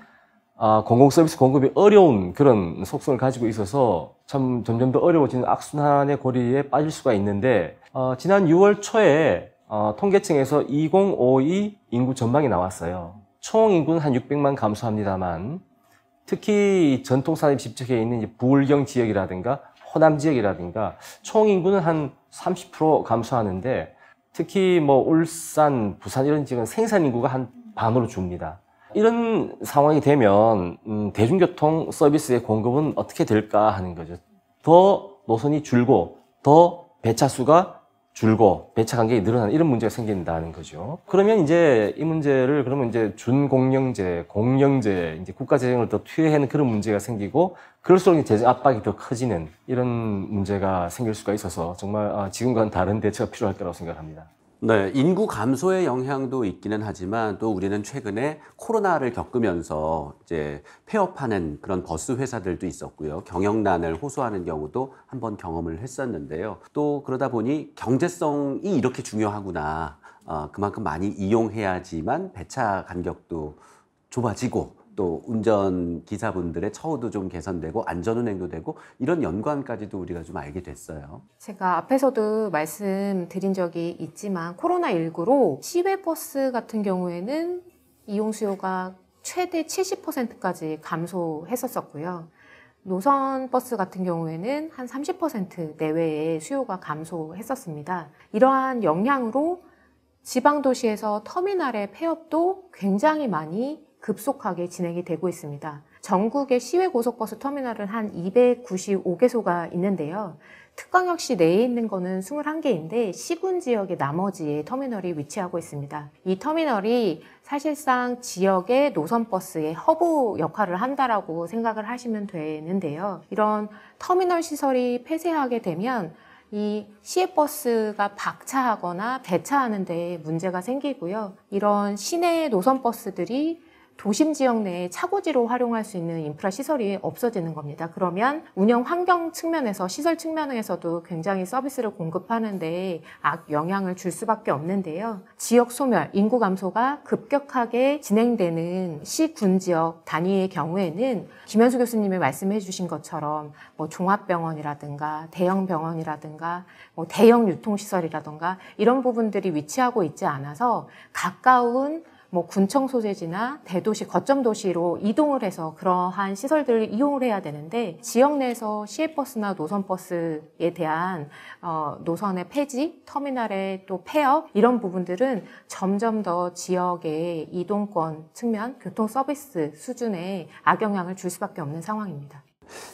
아, 공공 서비스 공급이 어려운 그런 속성을 가지고 있어서 참 점점 더 어려워지는 악순환의 고리에 빠질 수가 있는데 어, 지난 6월 초에 어, 통계청에서 2052 인구 전망이 나왔어요. 총 인구는 한 600만 감소합니다만 특히 전통산업 집적에 있는 부울경 지역이라든가 호남 지역이라든가 총 인구는 한 30% 감소하는데 특히 뭐 울산, 부산 이런 지역은 생산 인구가 한 반으로 줍니다. 이런 상황이 되면 음, 대중교통 서비스의 공급은 어떻게 될까 하는 거죠. 더 노선이 줄고 더 배차 수가 줄고 배차 간격이 늘어나는 이런 문제가 생긴다는 거죠. 그러면 이제 이 문제를 그러면 이제 준공영제, 공영제, 이제 국가 재정을 더 투여하는 그런 문제가 생기고 그럴수록 재정 압박이 더 커지는 이런 문제가 생길 수가 있어서 정말 아, 지금과는 다른 대처가 필요할 거라고 생각합니다. 네, 인구 감소의 영향도 있기는 하지만 또 우리는 최근에 코로나를 겪으면서 이제 폐업하는 그런 버스 회사들도 있었고요. 경영난을 호소하는 경우도 한번 경험을 했었는데요. 또 그러다 보니 경제성이 이렇게 중요하구나. 어, 그만큼 많이 이용해야지만 배차 간격도 좁아지고 또 운전 기사분들의 처우도 좀 개선되고 안전 운행도 되고 이런 연관까지도 우리가 좀 알게 됐어요. 제가 앞에서도 말씀드린 적이 있지만 코로나 19로 시외 버스 같은 경우에는 이용 수요가 최대 70%까지 감소했었었고요. 노선 버스 같은 경우에는 한 30% 내외의 수요가 감소했었습니다. 이러한 영향으로 지방 도시에서 터미널의 폐업도 굉장히 많이 급속하게 진행이 되고 있습니다. 전국의 시외 고속버스 터미널은 한 295개소가 있는데요. 특강역시 내에 있는 거는 21개인데 시군 지역의 나머지의 터미널이 위치하고 있습니다. 이 터미널이 사실상 지역의 노선버스의 허브 역할을 한다라고 생각을 하시면 되는데요. 이런 터미널 시설이 폐쇄하게 되면 이 시외버스가 박차하거나 대차하는 데 문제가 생기고요. 이런 시내 노선버스들이 도심 지역 내에 차고지로 활용할 수 있는 인프라 시설이 없어지는 겁니다. 그러면 운영 환경 측면에서 시설 측면에서도 굉장히 서비스를 공급하는데 악 영향을 줄 수밖에 없는데요. 지역 소멸, 인구 감소가 급격하게 진행되는 시군 지역 단위의 경우에는 김현수 교수님이 말씀해 주신 것처럼 뭐 종합병원이라든가 대형 병원이라든가 뭐 대형 유통시설이라든가 이런 부분들이 위치하고 있지 않아서 가까운 뭐 군청 소재지나 대도시 거점 도시로 이동을 해서 그러한 시설들을 이용을 해야 되는데 지역 내에서 시외버스나 노선버스에 대한 어, 노선의 폐지, 터미널의 또 폐업 이런 부분들은 점점 더 지역의 이동권 측면 교통 서비스 수준에 악영향을 줄 수밖에 없는 상황입니다.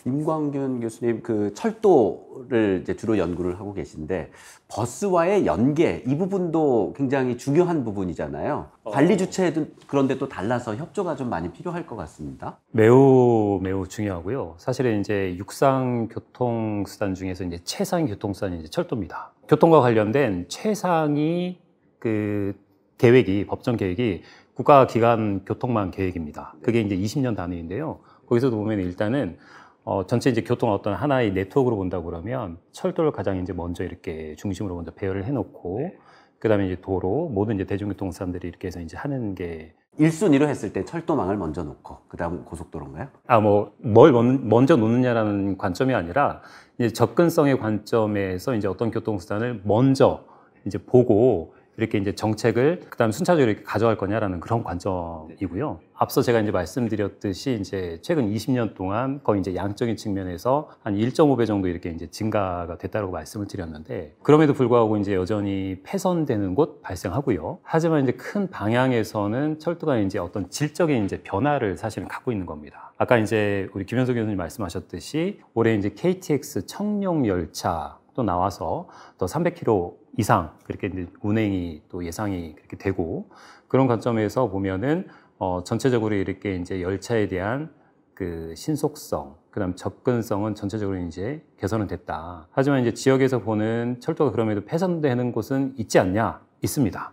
임광균 교수님 그 철도를 이제 주로 연구를 하고 계신데 버스와의 연계 이 부분도 굉장히 중요한 부분이잖아요. 어. 관리 주체도 에 그런데 또 달라서 협조가 좀 많이 필요할 것 같습니다. 매우 매우 중요하고요. 사실은 이제 육상 교통 수단 중에서 이제 최상 교통 수단이 이제 철도입니다. 교통과 관련된 최상이 그 계획이 법정 계획이 국가기관 교통망 계획입니다. 그게 네. 이제 20년 단위인데요. 거기서도 보면 일단은 어, 전체 이제 교통 어떤 하나의 네트워크로 본다 그러면 철도를 가장 이제 먼저 이렇게 중심으로 먼저 배열을 해놓고 네. 그다음에 이제 도로 모든 이제 대중교통 사람들이 이렇게 해서 이제 하는 게 1순위로 했을 때 철도망을 먼저 놓고 그다음 고속도로인가요? 아 뭐 뭘 먼저 놓느냐라는 관점이 아니라 이제 접근성의 관점에서 이제 어떤 교통수단을 먼저 이제 보고 이렇게 이제 정책을 그다음 순차적으로 이렇게 가져갈 거냐라는 그런 관점이고요. 네. 앞서 제가 이제 말씀드렸듯이 이제 최근 20년 동안 거의 이제 양적인 측면에서 한 1.5배 정도 이렇게 이제 증가가 됐다고 말씀을 드렸는데 그럼에도 불구하고 이제 여전히 폐선되는 곳 발생하고요. 하지만 이제 큰 방향에서는 철도가 이제 어떤 질적인 이제 변화를 사실은 갖고 있는 겁니다. 아까 이제 우리 김현석 교수님 말씀하셨듯이 올해 이제 KTX 청룡 열차 또 나와서 더 300km 이상 그렇게 운행이 또 예상이 그렇게 되고 그런 관점에서 보면은 어 전체적으로 이렇게 이제 열차에 대한 그 신속성, 그다음 접근성은 전체적으로 이제 개선은 됐다. 하지만 이제 지역에서 보는 철도가 그럼에도 폐선되는 곳은 있지 않냐? 있습니다.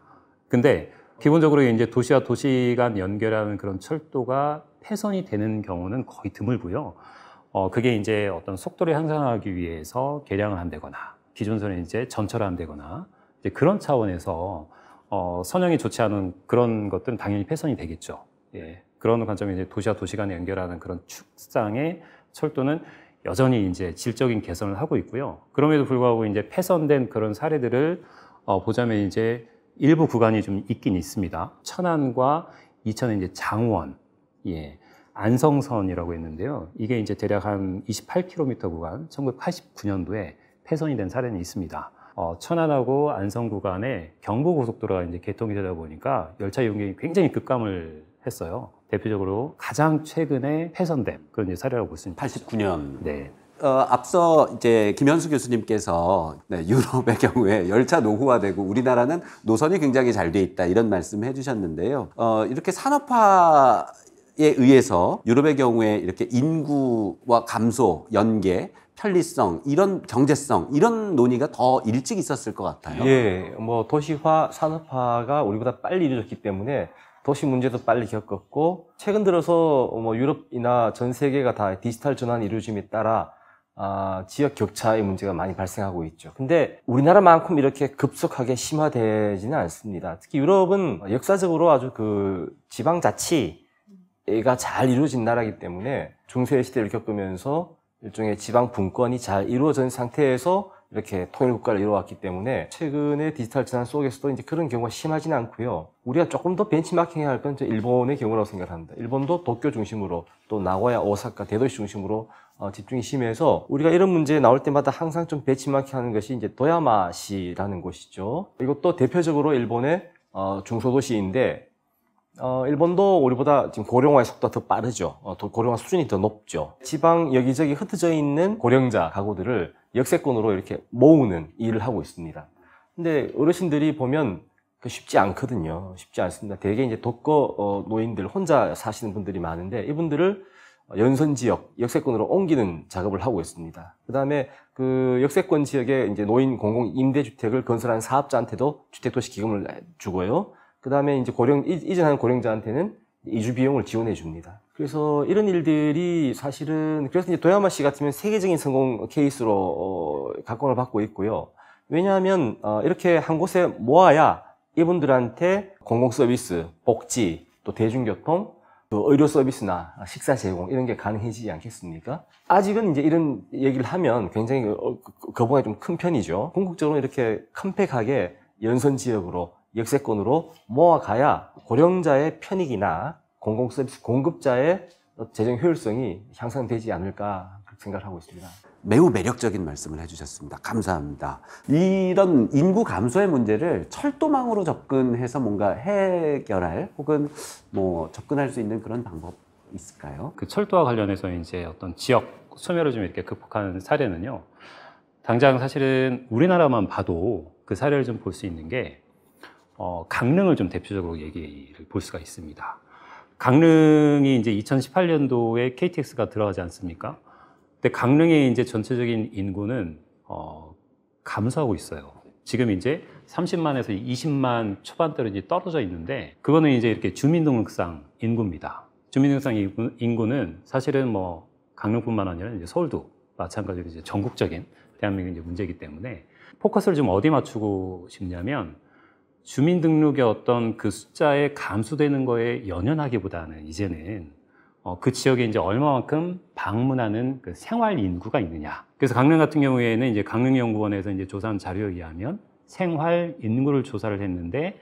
근데 기본적으로 이제 도시와 도시 간 연결하는 그런 철도가 폐선이 되는 경우는 거의 드물고요. 어, 그게 이제 어떤 속도를 향상하기 위해서 개량을 한다거나 기존선에 이제 전철화한다거나 이제 그런 차원에서 어, 선형이 좋지 않은 그런 것들은 당연히 폐선이 되겠죠. 예. 그런 관점에 이제 도시와 도시 간에 연결하는 그런 축상의 철도는 여전히 이제 질적인 개선을 하고 있고요. 그럼에도 불구하고 이제 폐선된 그런 사례들을 어, 보자면 이제 일부 구간이 좀 있긴 있습니다. 천안과 이천의 이제 장원, 예. 안성선이라고 했는데요. 이게 이제 대략 한 28km 구간, 1989년도에 폐선이 된 사례는 있습니다. 어, 천안하고 안성 구간에 경부고속도로가 이제 개통이 되다 보니까 열차 이용객이 굉장히 급감을 했어요. 대표적으로 가장 최근에 폐선된 그런 사례라고 볼 수 있습니다. 89년. 네. 어, 앞서 이제 김현수 교수님께서 네, 유럽의 경우에 열차 노후화되고 우리나라는 노선이 굉장히 잘 돼 있다 이런 말씀해 주셨는데요. 어, 이렇게 산업화 이에 의해서 유럽의 경우에 이렇게 인구와 감소, 연계, 편리성, 이런 경제성, 이런 논의가 더 일찍 있었을 것 같아요. 예, 뭐 도시화, 산업화가 우리보다 빨리 이루어졌기 때문에 도시 문제도 빨리 겪었고 최근 들어서 뭐 유럽이나 전 세계가 다 디지털 전환 이루어짐에 따라 아, 지역 격차의 문제가 많이 발생하고 있죠. 근데 우리나라만큼 이렇게 급속하게 심화되지는 않습니다. 특히 유럽은 역사적으로 아주 그 지방자치 이가잘 이루어진 나라기 때문에 중세 시대를 겪으면서 일종의 지방 분권이 잘 이루어진 상태에서 이렇게 통일 국가를 이루어왔기 때문에 최근의 디지털 재난 속에서도 이제 그런 경우가 심하지는 않고요. 우리가 조금 더 벤치마킹해야 할 건 일본의 경우라고 생각합니다. 일본도 도쿄 중심으로 또 나고야, 오사카, 대도시 중심으로 어, 집중이 심해서 우리가 이런 문제 나올 때마다 항상 좀 벤치마킹하는 것이 이제 도야마시라는 곳이죠. 이것도 대표적으로 일본의 어, 중소도시인데 어, 일본도 우리보다 지금 고령화의 속도가 더 빠르죠. 어, 고령화 수준이 더 높죠. 지방 여기저기 흩어져 있는 고령자 가구들을 역세권으로 이렇게 모으는 일을 하고 있습니다. 근데 어르신들이 보면 그 쉽지 않거든요. 쉽지 않습니다. 대개 이제 독거 어, 노인들 혼자 사시는 분들이 많은데 이분들을 연선 지역 역세권으로 옮기는 작업을 하고 있습니다. 그다음에 그 역세권 지역에 이제 노인 공공 임대 주택을 건설한 사업자한테도 주택 도시 기금을 주고요. 그 다음에 이제 고령, 이전하는 고령자한테는 이주 비용을 지원해 줍니다. 그래서 이런 일들이 사실은, 그래서 이제 도야마 씨 같으면 세계적인 성공 케이스로 어, 각광을 받고 있고요. 왜냐하면, 어, 이렇게 한 곳에 모아야 이분들한테 공공 서비스, 복지, 또 대중교통, 또 의료 서비스나 식사 제공 이런 게 가능해지지 않겠습니까? 아직은 이제 이런 얘기를 하면 굉장히 거부감이 어, 그, 그, 그 좀큰 편이죠. 궁극적으로 이렇게 컴팩하게 연선 지역으로 역세권으로 모아가야 고령자의 편익이나 공공 서비스 공급자의 재정 효율성이 향상되지 않을까 생각하고 있습니다. 매우 매력적인 말씀을 해주셨습니다. 감사합니다. 이런 인구 감소의 문제를 철도망으로 접근해서 뭔가 해결할 혹은 뭐 접근할 수 있는 그런 방법 있을까요? 그 철도와 관련해서 이제 어떤 지역 소멸을 좀 이렇게 극복한 사례는요. 당장 사실은 우리나라만 봐도 그 사례를 좀 볼 수 있는 게 어, 강릉을 좀 대표적으로 얘기를 볼 수가 있습니다. 강릉이 이제 2018년도에 KTX가 들어가지 않습니까? 근데 강릉의 이제 전체적인 인구는 어, 감소하고 있어요. 지금 이제 30만에서 20만 초반대로 이제 떨어져 있는데 그거는 이제 이렇게 주민등록상 인구입니다. 주민등록상 인구, 는 사실은 뭐 강릉뿐만 아니라 이제 서울도 마찬가지로 이제 전국적인 대한민국 이제 문제이기 때문에 포커스를 좀 어디 맞추고 싶냐면 주민등록의 어떤 그 숫자에 감소되는 거에 연연하기보다는 이제는 어, 그 지역에 이제 얼마만큼 방문하는 그 생활 인구가 있느냐. 그래서 강릉 같은 경우에는 이제 강릉연구원에서 이제 조사한 자료에 의하면 생활 인구를 조사를 했는데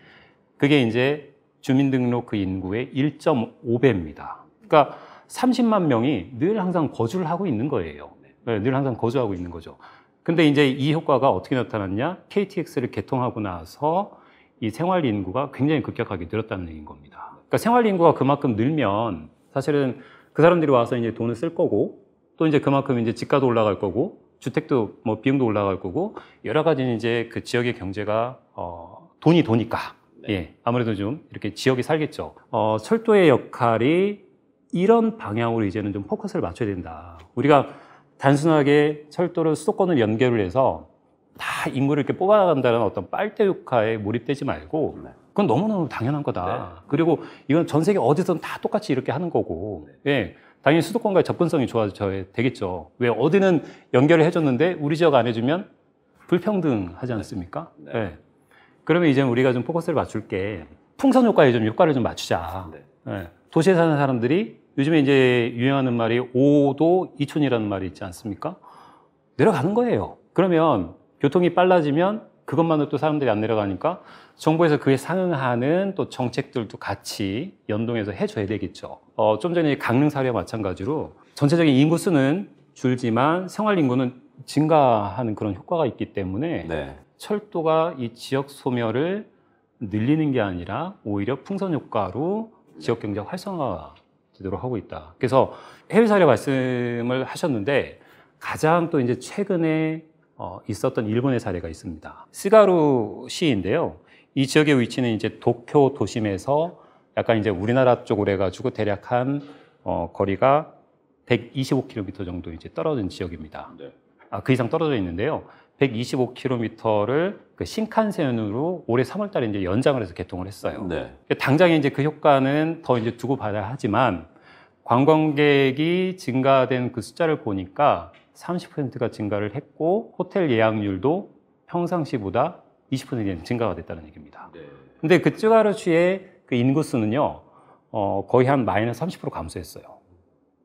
그게 이제 주민등록 그 인구의 1.5배입니다. 그러니까 30만 명이 늘 항상 거주를 하고 있는 거예요. 네, 늘 항상 거주하고 있는 거죠. 근데 이제 이 효과가 어떻게 나타났냐? KTX를 개통하고 나서 이 생활 인구가 굉장히 급격하게 늘었다는 얘기인 겁니다. 그러니까 생활 인구가 그만큼 늘면 사실은 그 사람들이 와서 이제 돈을 쓸 거고 또 이제 그만큼 이제 집가도 올라갈 거고 주택도 뭐 비용도 올라갈 거고 여러 가지 이제 그 지역의 경제가 어 돈이 도니까 네. 예 아무래도 좀 이렇게 지역이 살겠죠. 어 철도의 역할이 이런 방향으로 이제는 좀 포커스를 맞춰야 된다. 우리가 단순하게 철도를 수도권을 연결을 해서 다인물을 이렇게 뽑아간다는 어떤 빨대육화에 몰입되지 말고 네. 그건 너무너무 당연한 거다. 네. 그리고 이건 전 세계 어디서든 다 똑같이 이렇게 하는 거고 네. 예. 당연히 수도권과의 접근성이 좋아져야 되겠죠. 왜 어디는 연결을 해줬는데 우리 지역 안 해주면 불평등하지 않습니까? 네. 네. 그러면 이제 우리가 좀 포커스를 맞출 게 풍선 효과에 좀 효과를 좀 맞추자. 네. 네. 도시에 사는 사람들이 요즘에 이제 유행하는 말이 5도 2촌이라는 말이 있지 않습니까? 내려가는 거예요. 그러면 교통이 빨라지면 그것만으로 도 사람들이 안 내려가니까 정부에서 그에 상응하는 또 정책들도 같이 연동해서 해줘야 되겠죠. 어, 좀 전에 강릉 사례와 마찬가지로 전체적인 인구수는 줄지만 생활 인구는 증가하는 그런 효과가 있기 때문에 네. 철도가 이 지역 소멸을 늘리는 게 아니라 오히려 풍선 효과로 지역 경제 활성화 되도록 하고 있다. 그래서 해외 사례 말씀을 하셨는데 가장 또 이제 최근에 어, 있었던 일본의 사례가 있습니다. 스가루 시인데요. 이 지역의 위치는 이제 도쿄 도심에서 약간 이제 우리나라 쪽으로 해가지고 대략 한 어, 거리가 125km 정도 이제 떨어진 지역입니다. 네. 아, 그 이상 떨어져 있는데요. 125km를 그 신칸센으로 올해 3월달에 이제 연장을 해서 개통을 했어요. 네. 당장에 이제 그 효과는 더 이제 두고 봐야 하지만 관광객이 증가된 그 숫자를 보니까 30%가 증가를 했고 호텔 예약률도 평상시보다 20% 증가가 됐다는 얘기입니다. 네. 근데 그 쯔가르주의 그 인구수는요, 어, 거의 한 마이너스 30% 감소했어요.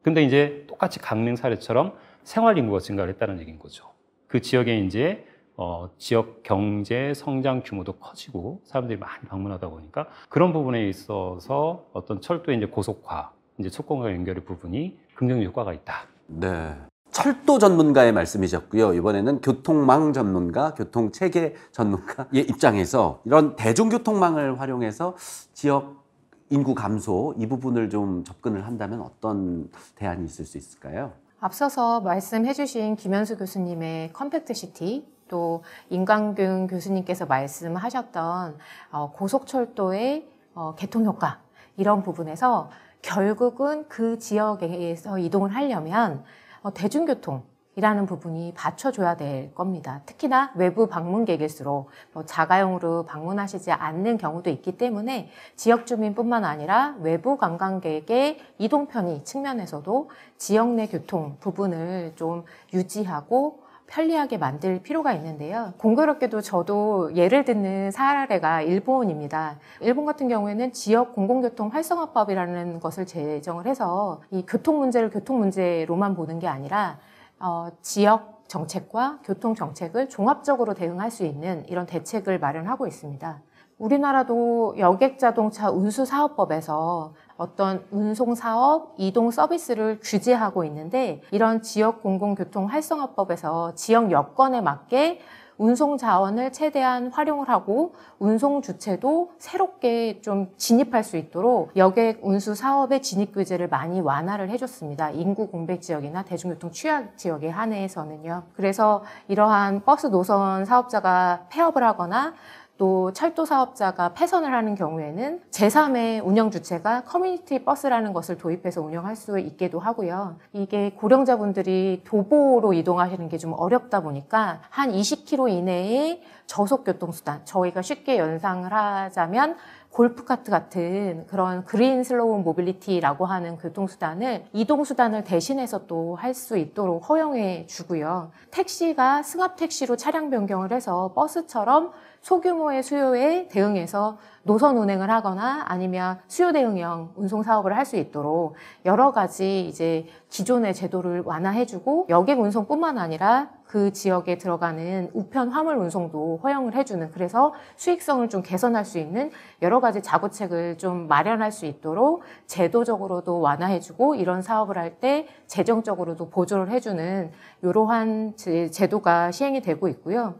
근데 이제 똑같이 강릉 사례처럼 생활 인구가 증가를 했다는 얘기인 거죠. 그 지역에 이제 어, 지역 경제 성장 규모도 커지고 사람들이 많이 방문하다 보니까 그런 부분에 있어서 어떤 철도의 이제 고속화, 이제 촉공과 연결의 부분이 긍정적 효과가 있다. 네. 철도 전문가의 말씀이셨고요. 이번에는 교통망 전문가, 교통체계 전문가의 입장에서 이런 대중교통망을 활용해서 지역 인구 감소 이 부분을 좀 접근을 한다면 어떤 대안이 있을 수 있을까요? 앞서서 말씀해 주신 김현수 교수님의 컴팩트 시티 또 임광균 교수님께서 말씀하셨던 어, 고속철도의 어, 개통 효과 이런 부분에서 결국은 그 지역에서 이동을 하려면 어, 대중교통, 이라는 부분이 받쳐줘야 될 겁니다. 특히나 외부 방문객일수록 뭐 자가용으로 방문하시지 않는 경우도 있기 때문에 지역 주민뿐만 아니라 외부 관광객의 이동편의 측면에서도 지역 내 교통 부분을 좀 유지하고 편리하게 만들 필요가 있는데요. 공교롭게도 저도 예를 듣는 사례가 일본입니다. 일본 같은 경우에는 지역 공공교통 활성화법이라는 것을 제정을 해서 이 교통 문제를 교통 문제로만 보는 게 아니라 어, 지역 정책과 교통 정책을 종합적으로 대응할 수 있는 이런 대책을 마련하고 있습니다. 우리나라도 여객자동차 운수사업법에서 어떤 운송 사업, 이동 서비스를 규제하고 있는데 이런 지역 공공교통 활성화법에서 지역 여건에 맞게 운송 자원을 최대한 활용을 하고 운송 주체도 새롭게 좀 진입할 수 있도록 여객 운수 사업의 진입 규제를 많이 완화를 해줬습니다. 인구 공백 지역이나 대중교통 취약 지역에 한해서는요. 그래서 이러한 버스 노선 사업자가 폐업을 하거나 또 철도 사업자가 폐선을 하는 경우에는 제3의 운영 주체가 커뮤니티 버스라는 것을 도입해서 운영할 수 있게도 하고요. 이게 고령자분들이 도보로 이동하시는 게 좀 어렵다 보니까 한 20km 이내의 저속 교통수단, 저희가 쉽게 연상을 하자면 골프카트 같은 그런 그린 슬로우 모빌리티라고 하는 교통수단을 그 이동수단을 대신해서 또 할 수 있도록 허용해 주고요. 택시가 승합택시로 차량 변경을 해서 버스처럼 소규모의 수요에 대응해서 노선 운행을 하거나 아니면 수요 대응형 운송 사업을 할 수 있도록 여러 가지 이제 기존의 제도를 완화해주고 여객 운송뿐만 아니라 그 지역에 들어가는 우편 화물 운송도 허용을 해주는 그래서 수익성을 좀 개선할 수 있는 여러 가지 자구책을 좀 마련할 수 있도록 제도적으로도 완화해주고 이런 사업을 할 때 재정적으로도 보조를 해주는 이러한 제도가 시행이 되고 있고요.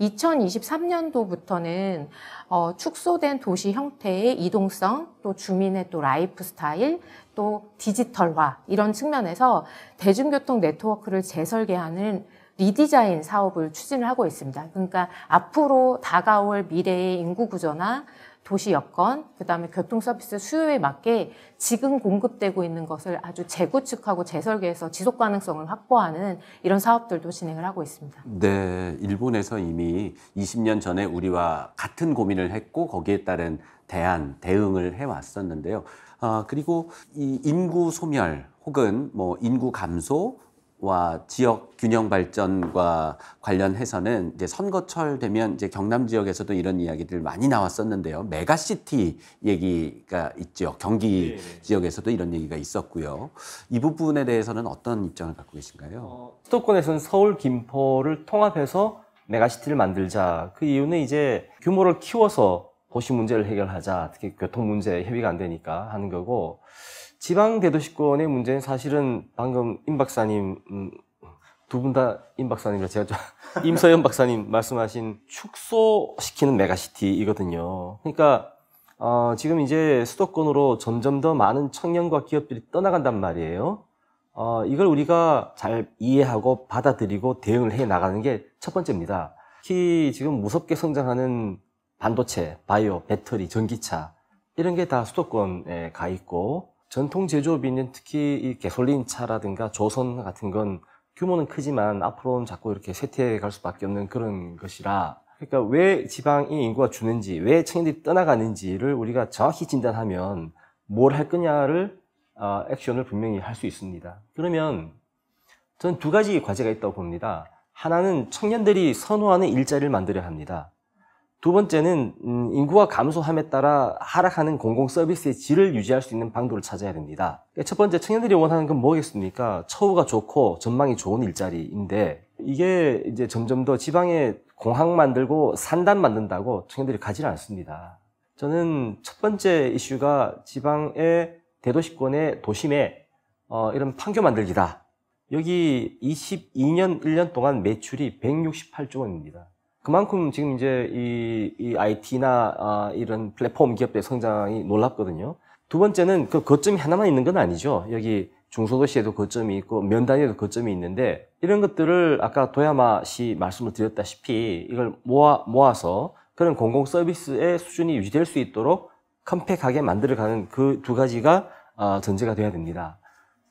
2023년도부터는 어, 축소된 도시 형태의 이동성, 또 주민의 또 라이프스타일, 또 디지털화 이런 측면에서 대중교통 네트워크를 재설계하는 리디자인 사업을 추진을 하고 있습니다. 그러니까 앞으로 다가올 미래의 인구 구조나 도시 여건, 그 다음에 교통 서비스 수요에 맞게 지금 공급되고 있는 것을 아주 재구축하고 재설계해서 지속 가능성을 확보하는 이런 사업들도 진행을 하고 있습니다. 네, 일본에서 이미 20년 전에 우리와 같은 고민을 했고 거기에 따른 대안, 대응을 해왔었는데요. 아, 그리고 이 인구 소멸 혹은 뭐 인구 감소 와 지역 균형 발전과 관련해서는 이제 선거철 되면 이제 경남 지역에서도 이런 이야기들 많이 나왔었는데요. 메가시티 얘기가 있죠. 경기 네. 지역에서도 이런 얘기가 있었고요. 이 부분에 대해서는 어떤 입장을 갖고 계신가요? 어, 수도권에서는 서울, 김포를 통합해서 메가시티를 만들자. 그 이유는 이제 규모를 키워서 도시 문제를 해결하자. 특히 교통 문제 협의가 안 되니까 하는 거고. 지방 대도시권의 문제는 사실은 방금 임 박사님 음, 두 분 다 임 박사님이라 제가 좀 임서연 박사님 말씀하신 축소시키는 메가시티이거든요. 그러니까 어, 지금 이제 수도권으로 점점 더 많은 청년과 기업들이 떠나간단 말이에요. 어, 이걸 우리가 잘 이해하고 받아들이고 대응을 해 나가는 게 첫 번째입니다. 특히 지금 무섭게 성장하는 반도체, 바이오, 배터리, 전기차 이런 게 다 수도권에 가 있고 전통 제조업이 있는 특히 이 개솔린 차라든가 조선 같은 건 규모는 크지만 앞으로는 자꾸 이렇게 쇠퇴해 갈 수밖에 없는 그런 것이라 그러니까 왜 지방이 인구가 주는지 왜 청년들이 떠나가는지를 우리가 정확히 진단하면 뭘 할 거냐를 어, 액션을 분명히 할 수 있습니다. 그러면 저는 두 가지 과제가 있다고 봅니다. 하나는 청년들이 선호하는 일자리를 만들어야 합니다. 두 번째는 음, 인구가 감소함에 따라 하락하는 공공 서비스의 질을 유지할 수 있는 방도를 찾아야 됩니다. 그러니까 첫 번째 청년들이 원하는 건 뭐겠습니까? 처우가 좋고 전망이 좋은 일자리인데 이게 이제 점점 더 지방에 공항 만들고 산단 만든다고 청년들이 가지를 않습니다. 저는 첫 번째 이슈가 지방의 대도시권의 도심에 어, 이런 판교 만들기다. 여기 22년 1년 동안 매출이 168조 원입니다. 그만큼 지금 이제 이, 이 IT나 아, 이런 플랫폼 기업들의 성장이 놀랍거든요. 두 번째는 그 거점이 하나만 있는 건 아니죠. 여기 중소도시에도 거점이 있고 면 단위에도 거점이 있는데 이런 것들을 아까 도야마 씨 말씀을 드렸다시피 이걸 모아 모아서 그런 공공 서비스의 수준이 유지될 수 있도록 컴팩하게 만들어가는 그 두 가지가 아, 전제가 돼야 됩니다.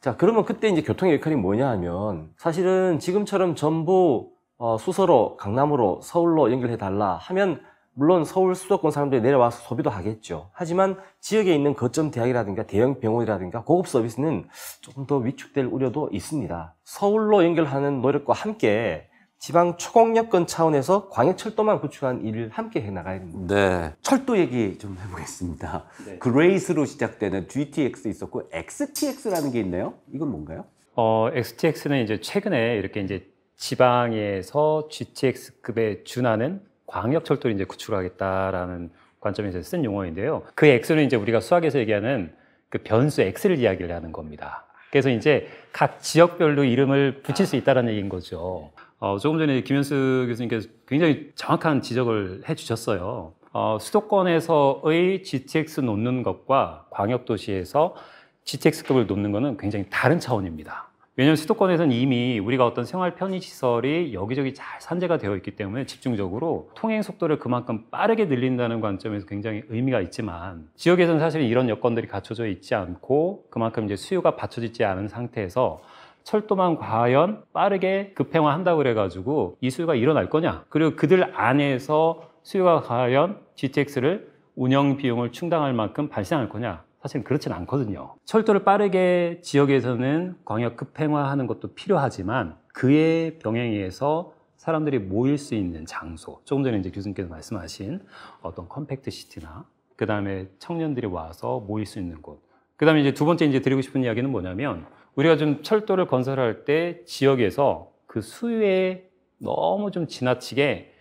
자 그러면 그때 이제 교통의 역할이 뭐냐 하면 사실은 지금처럼 전부 어, 수서로 강남으로 서울로 연결해 달라 하면 물론 서울 수도권 사람들이 내려와서 소비도 하겠죠. 하지만 지역에 있는 거점 대학이라든가 대형 병원이라든가 고급 서비스는 조금 더 위축될 우려도 있습니다. 서울로 연결하는 노력과 함께 지방 초공력권 차원에서 광역철도만 구축한 일을 함께 해나가야 됩니다. 네. 철도 얘기 좀 해보겠습니다. 네. 그레이스로 시작되는 GTX 있었고 XTX라는 게 있네요. 이건 뭔가요? 어, XTX는 이제 최근에 이렇게 이제 지방에서 GTX급에 준하는 광역철도를 이제 구축하겠다라는 관점에서 쓴 용어인데요. 그 X는 이제 우리가 수학에서 얘기하는 그 변수 X를 이야기를 하는 겁니다. 그래서 이제 각 지역별로 이름을 붙일 수 있다는 얘기인 거죠. 어, 조금 전에 김현수 교수님께서 굉장히 정확한 지적을 해주셨어요. 어, 수도권에서의 GTX 놓는 것과 광역도시에서 GTX급을 놓는 것은 굉장히 다른 차원입니다. 왜냐하면 수도권에서는 이미 우리가 어떤 생활 편의시설이 여기저기 잘 산재가 되어 있기 때문에 집중적으로 통행 속도를 그만큼 빠르게 늘린다는 관점에서 굉장히 의미가 있지만 지역에서는 사실 이런 여건들이 갖춰져 있지 않고 그만큼 이제 수요가 받쳐지지 않은 상태에서 철도만 과연 빠르게 급행화한다고 그래가지고 이 수요가 일어날 거냐 그리고 그들 안에서 수요가 과연 GTX를 운영 비용을 충당할 만큼 발생할 거냐 사실 그렇진 않거든요. 철도를 빠르게 지역에서는 광역 급행화하는 것도 필요하지만 그에 병행해서 사람들이 모일 수 있는 장소, 조금 전에 이제 교수님께서 말씀하신 어떤 컴팩트 시티나 그 다음에 청년들이 와서 모일 수 있는 곳. 그 다음에 이제 두 번째 이제 드리고 싶은 이야기는 뭐냐면 우리가 좀 철도를 건설할 때 지역에서 그 수요에 너무 좀 지나치게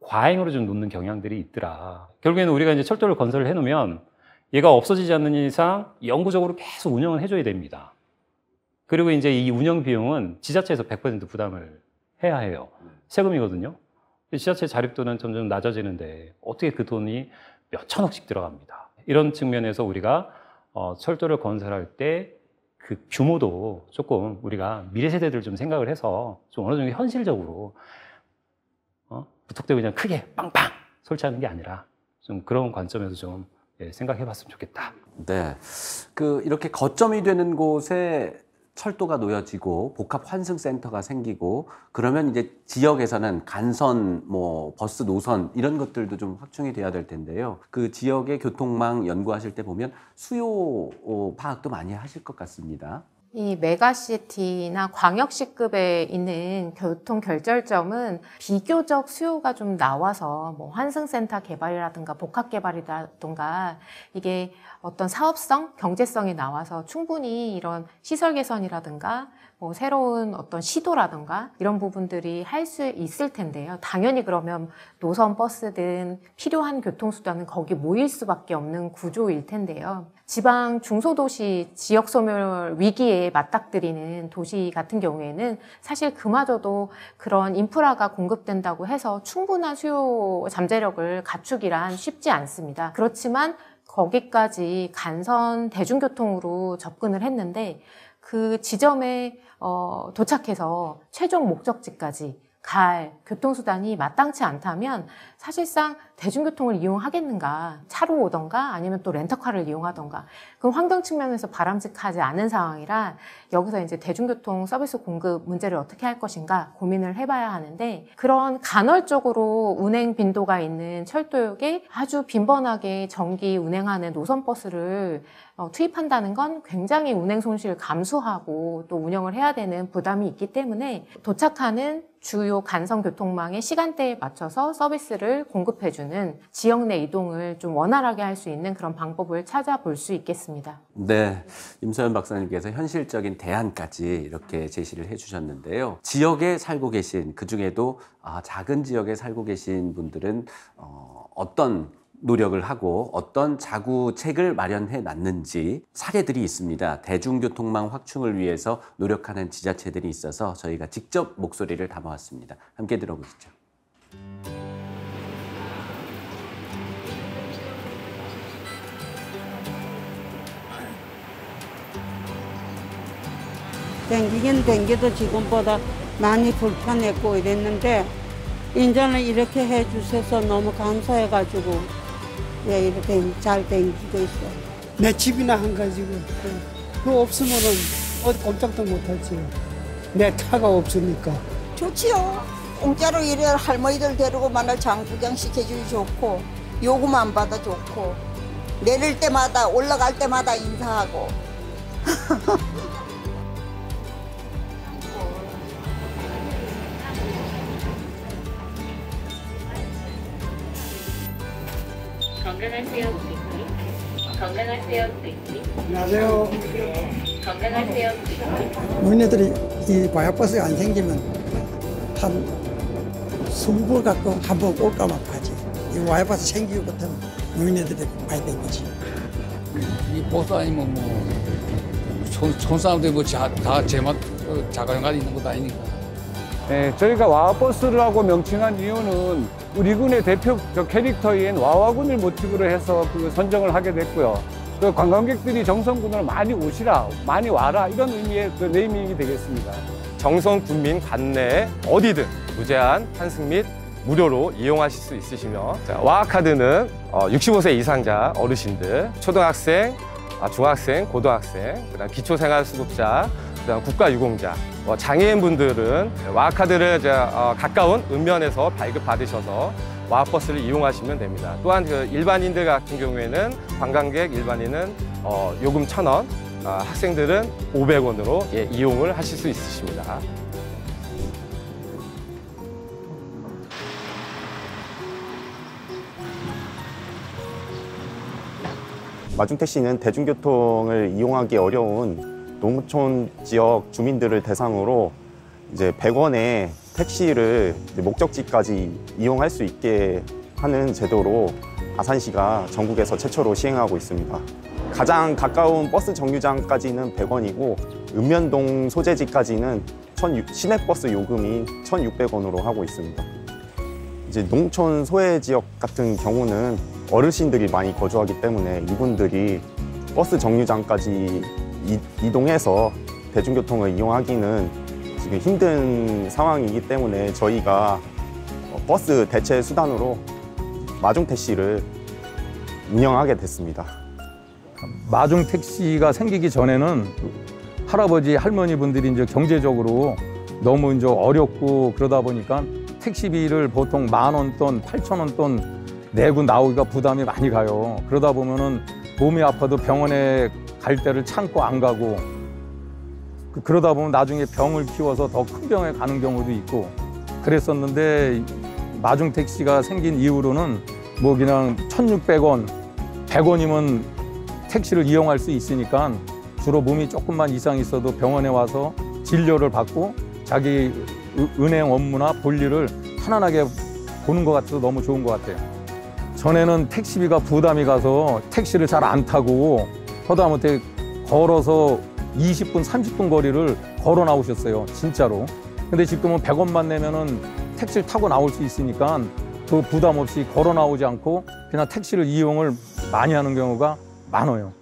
과잉으로 좀 놓는 경향들이 있더라. 결국에는 우리가 이제 철도를 건설을 해놓으면 얘가 없어지지 않는 이상 영구적으로 계속 운영을 해줘야 됩니다. 그리고 이제 이 운영 비용은 지자체에서 100% 부담을 해야 해요. 세금이거든요. 지자체 자립도는 점점 낮아지는데 어떻게 그 돈이 몇 천억씩 들어갑니다. 이런 측면에서 우리가 어, 철도를 건설할 때 그 규모도 조금 우리가 미래 세대들 좀 생각을 해서 좀 어느 정도 현실적으로 어, 무턱대고 그냥 크게 빵빵 설치하는 게 아니라 좀 그런 관점에서 좀 예, 생각해 봤으면 좋겠다. 네. 그 이렇게 거점이 되는 곳에 철도가 놓여지고 복합 환승 센터가 생기고 그러면 이제 지역에서는 간선 뭐 버스 노선 이런 것들도 좀 확충이 돼야 될 텐데요. 그 지역의 교통망 연구하실 때 보면 수요 어, 파악도 많이 하실 것 같습니다. 이 메가시티나 광역시급에 있는 교통 결절점은 비교적 수요가 좀 나와서 뭐 환승센터 개발이라든가 복합 개발이라든가 이게 어떤 사업성, 경제성이 나와서 충분히 이런 시설 개선이라든가 뭐 새로운 어떤 시도라든가 이런 부분들이 할 수 있을 텐데요. 당연히 그러면 노선 버스든 필요한 교통수단은 거기 모일 수밖에 없는 구조일 텐데요. 지방 중소도시 지역 소멸 위기에 맞닥뜨리는 도시 같은 경우에는 사실 그마저도 그런 인프라가 공급된다고 해서 충분한 수요 잠재력을 갖추기란 쉽지 않습니다. 그렇지만 거기까지 간선 대중교통으로 접근을 했는데 그 지점에 어, 도착해서 최종 목적지까지 갈 교통수단이 마땅치 않다면 사실상 대중교통을 이용하겠는가 차로 오던가 아니면 또 렌터카를 이용하던가 그럼 환경 측면에서 바람직하지 않은 상황이라 여기서 이제 대중교통 서비스 공급 문제를 어떻게 할 것인가 고민을 해봐야 하는데 그런 간헐적으로 운행 빈도가 있는 철도역에 아주 빈번하게 정기 운행하는 노선버스를 어, 투입한다는 건 굉장히 운행 손실을 감수하고 또 운영을 해야 되는 부담이 있기 때문에 도착하는 주요 간선 교통망의 시간대에 맞춰서 서비스를 공급해주는 경우에 지역 내 이동을 좀 원활하게 할 수 있는 그런 방법을 찾아볼 수 있겠습니다. 네. 임소연 박사님께서 현실적인 대안까지 이렇게 제시를 해주셨는데요. 지역에 살고 계신, 그 중에도 아, 작은 지역에 살고 계신 분들은 어, 어떤 노력을 하고 어떤 자구책을 마련해 놨는지 사례들이 있습니다. 대중교통망 확충을 위해서 노력하는 지자체들이 있어서 저희가 직접 목소리를 담아왔습니다. 함께 들어보시죠. 댕기긴 댕겨도 지금보다 많이 불편했고 이랬는데 인제는 이렇게 해주셔서 너무 감사해가지고 예 이렇게 잘 댕기고 있어요. 내 집이나 한 가지고 그, 그 없으면은 어디 꼼짝도 못하지. 내 차가 없으니까. 좋지요. 공짜로 일해 할머니들 데리고 만날 장구경 시켜주기 좋고 요금 안 받아 좋고 내릴 때마다 올라갈 때마다 인사하고 안녕하세요. 네, 건강하세요, 고객들이이 과약버스가 안 생기면 한 20번 갖고 한번 올까 말까지. 이 와이버스 생기고부터 노인들이 많이 된 거지. 이 버스 아니면 뭐, 촌, 사람들이 뭐다 제맛 어, 자가용가 있는 것도 아니니까. 네, 저희가 와버스라고 명칭한 이유는 우리 군의 대표 캐릭터인 와와군을 모티브로 해서 그 선정을 하게 됐고요. 그 관광객들이 정선군으로 많이 오시라, 많이 와라 이런 의미의 그 네이밍이 되겠습니다. 정선군민 관내에 어디든 무제한 탄승및 무료로 이용하실 수 있으시며 와카드는 65세 어, 이상자 어르신들, 초등학생, 아, 중학생, 고등학생, 그다음 기초생활수급자, 그다음 국가유공자 어, 장애인분들은 와카드를 어, 가까운 읍면에서 발급받으셔서 와버스를 이용하시면 됩니다. 또한 그 일반인들 같은 경우에는 관광객 일반인은 어, 요금 1 0 0 0원 학생들은 5 0 0 원으로 예, 이용을 하실 수 있으십니다. 마중택시는 대중교통을 이용하기 어려운 농촌 지역 주민들을 대상으로 이제 100원에 택시를 목적지까지 이용할 수 있게 하는 제도로 아산시가 전국에서 최초로 시행하고 있습니다. 가장 가까운 버스 정류장까지는 100원이고 읍면동 소재지까지는 시내버스 요금이 1,600원으로 하고 있습니다. 이제 농촌 소외 지역 같은 경우는 어르신들이 많이 거주하기 때문에 이분들이 버스 정류장까지 이, 동해서 대중교통을 이용하기는 지금 힘든 상황이기 때문에 저희가 버스 대체 수단으로 마중 택시를 운영하게 됐습니다. 마중 택시가 생기기 전에는 할아버지 할머니 분들이 이제 경제적으로 너무 이제 어렵고 그러다 보니까 택시비를 보통 만 원 돈, 팔천 원 돈 내고 나오기가 부담이 많이 가요. 그러다 보면은 몸이 아파도 병원에 갈 때를 참고 안 가고 그, 그러다 보면 나중에 병을 키워서 더 큰 병에 가는 경우도 있고 그랬었는데 마중 택시가 생긴 이후로는 뭐 그냥 1600원, 100원이면 택시를 이용할 수 있으니까 주로 몸이 조금만 이상 있어도 병원에 와서 진료를 받고 자기 은행 업무나 볼일을 편안하게 보는 것 같아서 너무 좋은 것 같아요. 전에는 택시비가 부담이 가서 택시를 잘 안 타고 허다못해 걸어서 20분, 30분 거리를 걸어 나오셨어요. 진짜로. 근데 지금은 100원만 내면은 택시를 타고 나올 수 있으니까 그 부담 없이 걸어 나오지 않고 그냥 택시를 이용을 많이 하는 경우가 많아요.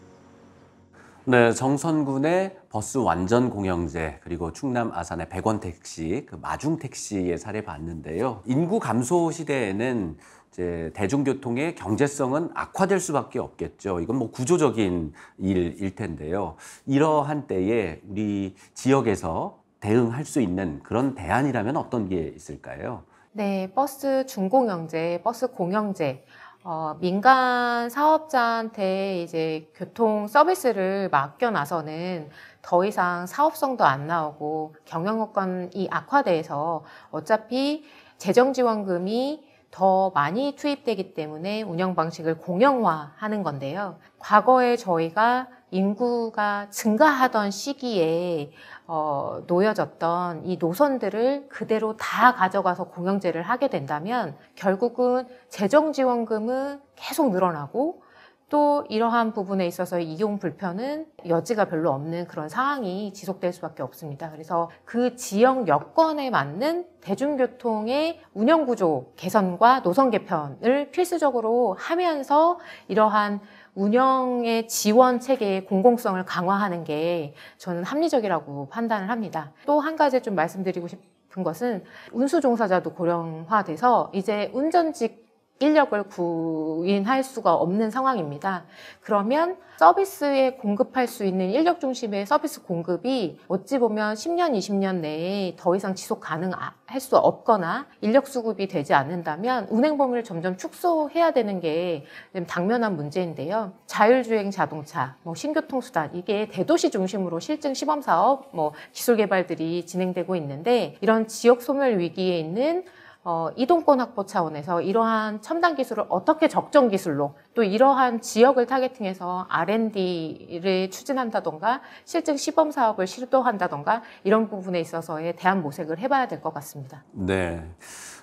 네, 정선군의 버스 완전 공영제 그리고 충남 아산의 100원 택시, 그 마중 택시의 사례 봤는데요. 인구 감소 시대에는 이제 대중교통의 경제성은 악화될 수밖에 없겠죠. 이건 뭐 구조적인 일일 텐데요. 이러한 때에 우리 지역에서 대응할 수 있는 그런 대안이라면 어떤 게 있을까요? 네, 버스 중공영제, 버스 공영제, 어, 민간 사업자한테 이제 교통 서비스를 맡겨놔서는 더 이상 사업성도 안 나오고 경영 여건이 악화돼서 어차피 재정 지원금이 더 많이 투입되기 때문에 운영 방식을 공영화하는 건데요. 과거에 저희가 인구가 증가하던 시기에 어, 놓여졌던 이 노선들을 그대로 다 가져가서 공영제를 하게 된다면 결국은 재정지원금은 계속 늘어나고 또 이러한 부분에 있어서 이용 불편은 여지가 별로 없는 그런 상황이 지속될 수밖에 없습니다. 그래서 그 지역 여건에 맞는 대중교통의 운영 구조 개선과 노선 개편을 필수적으로 하면서 이러한 운영의 지원 체계의 공공성을 강화하는 게 저는 합리적이라고 판단을 합니다. 또 한 가지 좀 말씀드리고 싶은 것은 운수 종사자도 고령화돼서 이제 운전직 인력을 구인할 수가 없는 상황입니다. 그러면 서비스에 공급할 수 있는 인력 중심의 서비스 공급이 어찌 보면 10년, 20년 내에 더 이상 지속 가능할 수 없거나 인력 수급이 되지 않는다면 운행 범위를 점점 축소해야 되는 게 당면한 문제인데요. 자율주행 자동차, 뭐 신교통수단 이게 대도시 중심으로 실증 시범 사업, 뭐 기술 개발들이 진행되고 있는데 이런 지역 소멸 위기에 있는 어, 이동권 확보 차원에서 이러한 첨단 기술을 어떻게 적정 기술로 또 이러한 지역을 타겟팅해서 R&D를 추진한다던가 실증 시범 사업을 시도한다던가 이런 부분에 있어서의 대안 모색을 해봐야 될 것 같습니다. 네.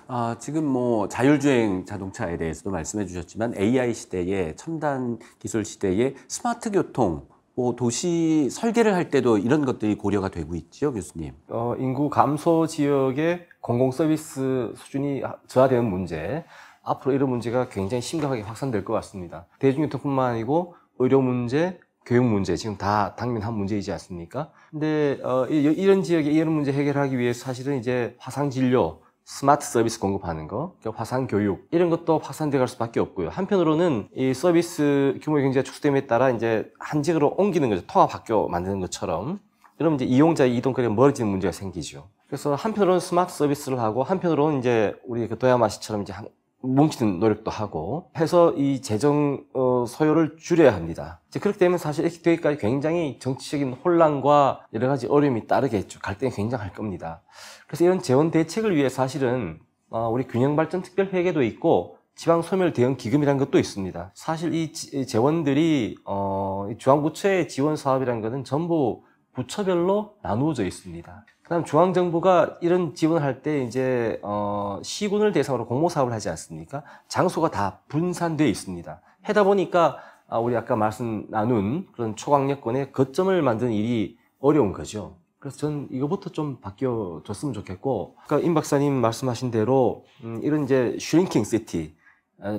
아, 지금 뭐 자율주행 자동차에 대해서도 말씀해 주셨지만 AI 시대에 첨단 기술 시대에 스마트 교통 뭐 도시 설계를 할 때도 이런 것들이 고려가 되고 있죠, 교수님. 어, 인구 감소 지역에 공공 서비스 수준이 저하되는 문제, 앞으로 이런 문제가 굉장히 심각하게 확산될 것 같습니다. 대중교통뿐만 아니고 의료 문제, 교육 문제 지금 다 당면한 문제이지 않습니까? 근데 어, 이런 지역에 이런 문제 해결하기 위해서 사실은 이제 화상 진료 스마트 서비스 공급하는 거, 그러니까 화상 교육 이런 것도 확산돼갈 수밖에 없고요. 한편으로는 이 서비스 규모 경제가 축소됨에 따라 이제 한직으로 옮기는 거죠. 통합 학교 만드는 것처럼. 그럼 이제 이용자 이동거리가 멀어지는 문제가 생기죠. 그래서 한편으로는 스마트 서비스를 하고 한편으로는 이제 우리 그 도야마시처럼 이제 뭉치는 노력도 하고 해서 이 재정 어, 소요를 줄여야 합니다. 이제 그렇게 되면 사실 이렇게 되기까지 굉장히 정치적인 혼란과 여러 가지 어려움이 따르겠죠. 갈등이 굉장할 겁니다. 그래서 이런 재원 대책을 위해 사실은 어, 우리 균형발전특별회계도 있고 지방소멸대응기금이라는 것도 있습니다. 사실 이 재원들이 어, 중앙부처의 지원 사업이라는 것은 전부 부처별로 나누어져 있습니다. 그다음 중앙 정부가 이런 지원을 할때 이제 어 시군을 대상으로 공모 사업을 하지 않습니까? 장소가 다 분산되어 있습니다. 해다 보니까 아 우리 아까 말씀 나눈 그런 초강력권의 거점을 만드는 일이 어려운 거죠. 그래서 전 이거부터 좀 바뀌어줬으면 좋겠고 아까 임 박사님 말씀하신 대로 음 이런 이제 슈링킹 시티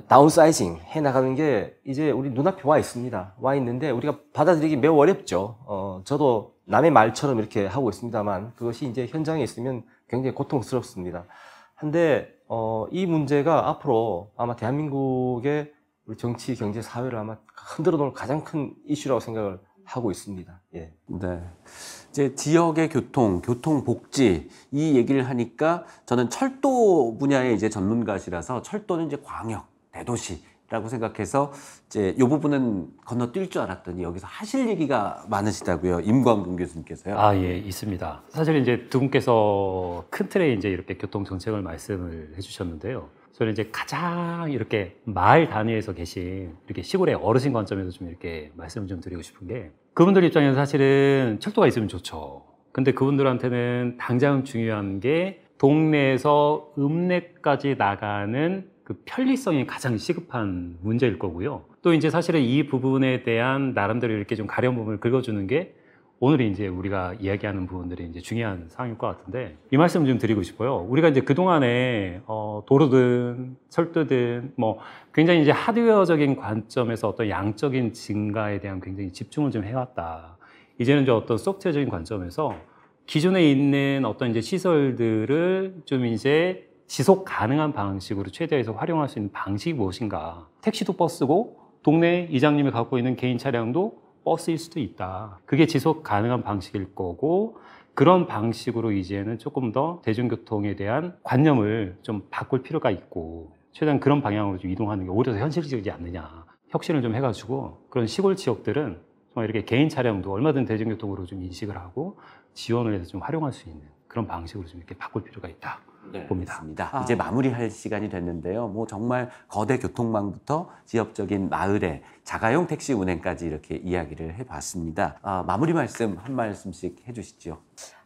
다운사이징 해 나가는 게 이제 우리 눈앞에 와 있습니다. 와 있는데 우리가 받아들이기 매우 어렵죠. 어 저도 남의 말처럼 이렇게 하고 있습니다만 그것이 이제 현장에 있으면 굉장히 고통스럽습니다. 한데 어, 이 문제가 앞으로 아마 대한민국의 우리 정치, 경제, 사회를 아마 흔들어 놓을 가장 큰 이슈라고 생각을 하고 있습니다. 예. 네. 이제 지역의 교통, 교통 복지 이 얘기를 하니까 저는 철도 분야의 이제 전문가시라서 철도는 이제 광역, 대도시 라고 생각해서 이제 이 부분은 건너뛸 줄 알았더니 여기서 하실 얘기가 많으시다고요. 임광근 교수님께서요. 아, 예, 있습니다. 사실 이제 두 분께서 큰 틀에 이제 이렇게 교통 정책을 말씀을 해 주셨는데요. 저는 이제 가장 이렇게 마을 단위에서 계신 이렇게 시골의 어르신 관점에서 좀 이렇게 말씀을 좀 드리고 싶은 게 그분들 입장에서 사실은 철도가 있으면 좋죠. 근데 그분들한테는 당장 중요한 게 동네에서 읍내까지 나가는 그 편리성이 가장 시급한 문제일 거고요. 또 이제 사실은 이 부분에 대한 나름대로 이렇게 좀 가려운 부분을 긁어주는 게 오늘 이제 우리가 이야기하는 부분들이 이제 중요한 사항일 것 같은데 이 말씀 을좀 드리고 싶어요. 우리가 이제 그 동안에 어 도로든 철도든 뭐 굉장히 이제 하드웨어적인 관점에서 어떤 양적인 증가에 대한 굉장히 집중을 좀 해왔다. 이제는 이제 어떤 소프트웨어적인 관점에서 기존에 있는 어떤 이제 시설들을 좀 이제 지속 가능한 방식으로 최대해서 활용할 수 있는 방식이 무엇인가. 택시도 버스고 동네 이장님이 갖고 있는 개인 차량도 버스일 수도 있다. 그게 지속 가능한 방식일 거고 그런 방식으로 이제는 조금 더 대중교통에 대한 관념을 좀 바꿀 필요가 있고 최대한 그런 방향으로 좀 이동하는 게 오히려 더 현실적이지 않느냐. 혁신을 좀 해가지고 그런 시골 지역들은 정말 이렇게 개인 차량도 얼마든 대중교통으로 좀 인식을 하고 지원을 해서 좀 활용할 수 있는 그런 방식으로 좀 이렇게 바꿀 필요가 있다. 네, 봅니다. 맞습니다. 아. 이제 마무리할 시간이 됐는데요. 뭐 정말 거대 교통망부터 지역적인 마을에 자가용 택시 운행까지 이렇게 이야기를 해봤습니다. 아, 마무리 말씀 한 말씀씩 해주시죠.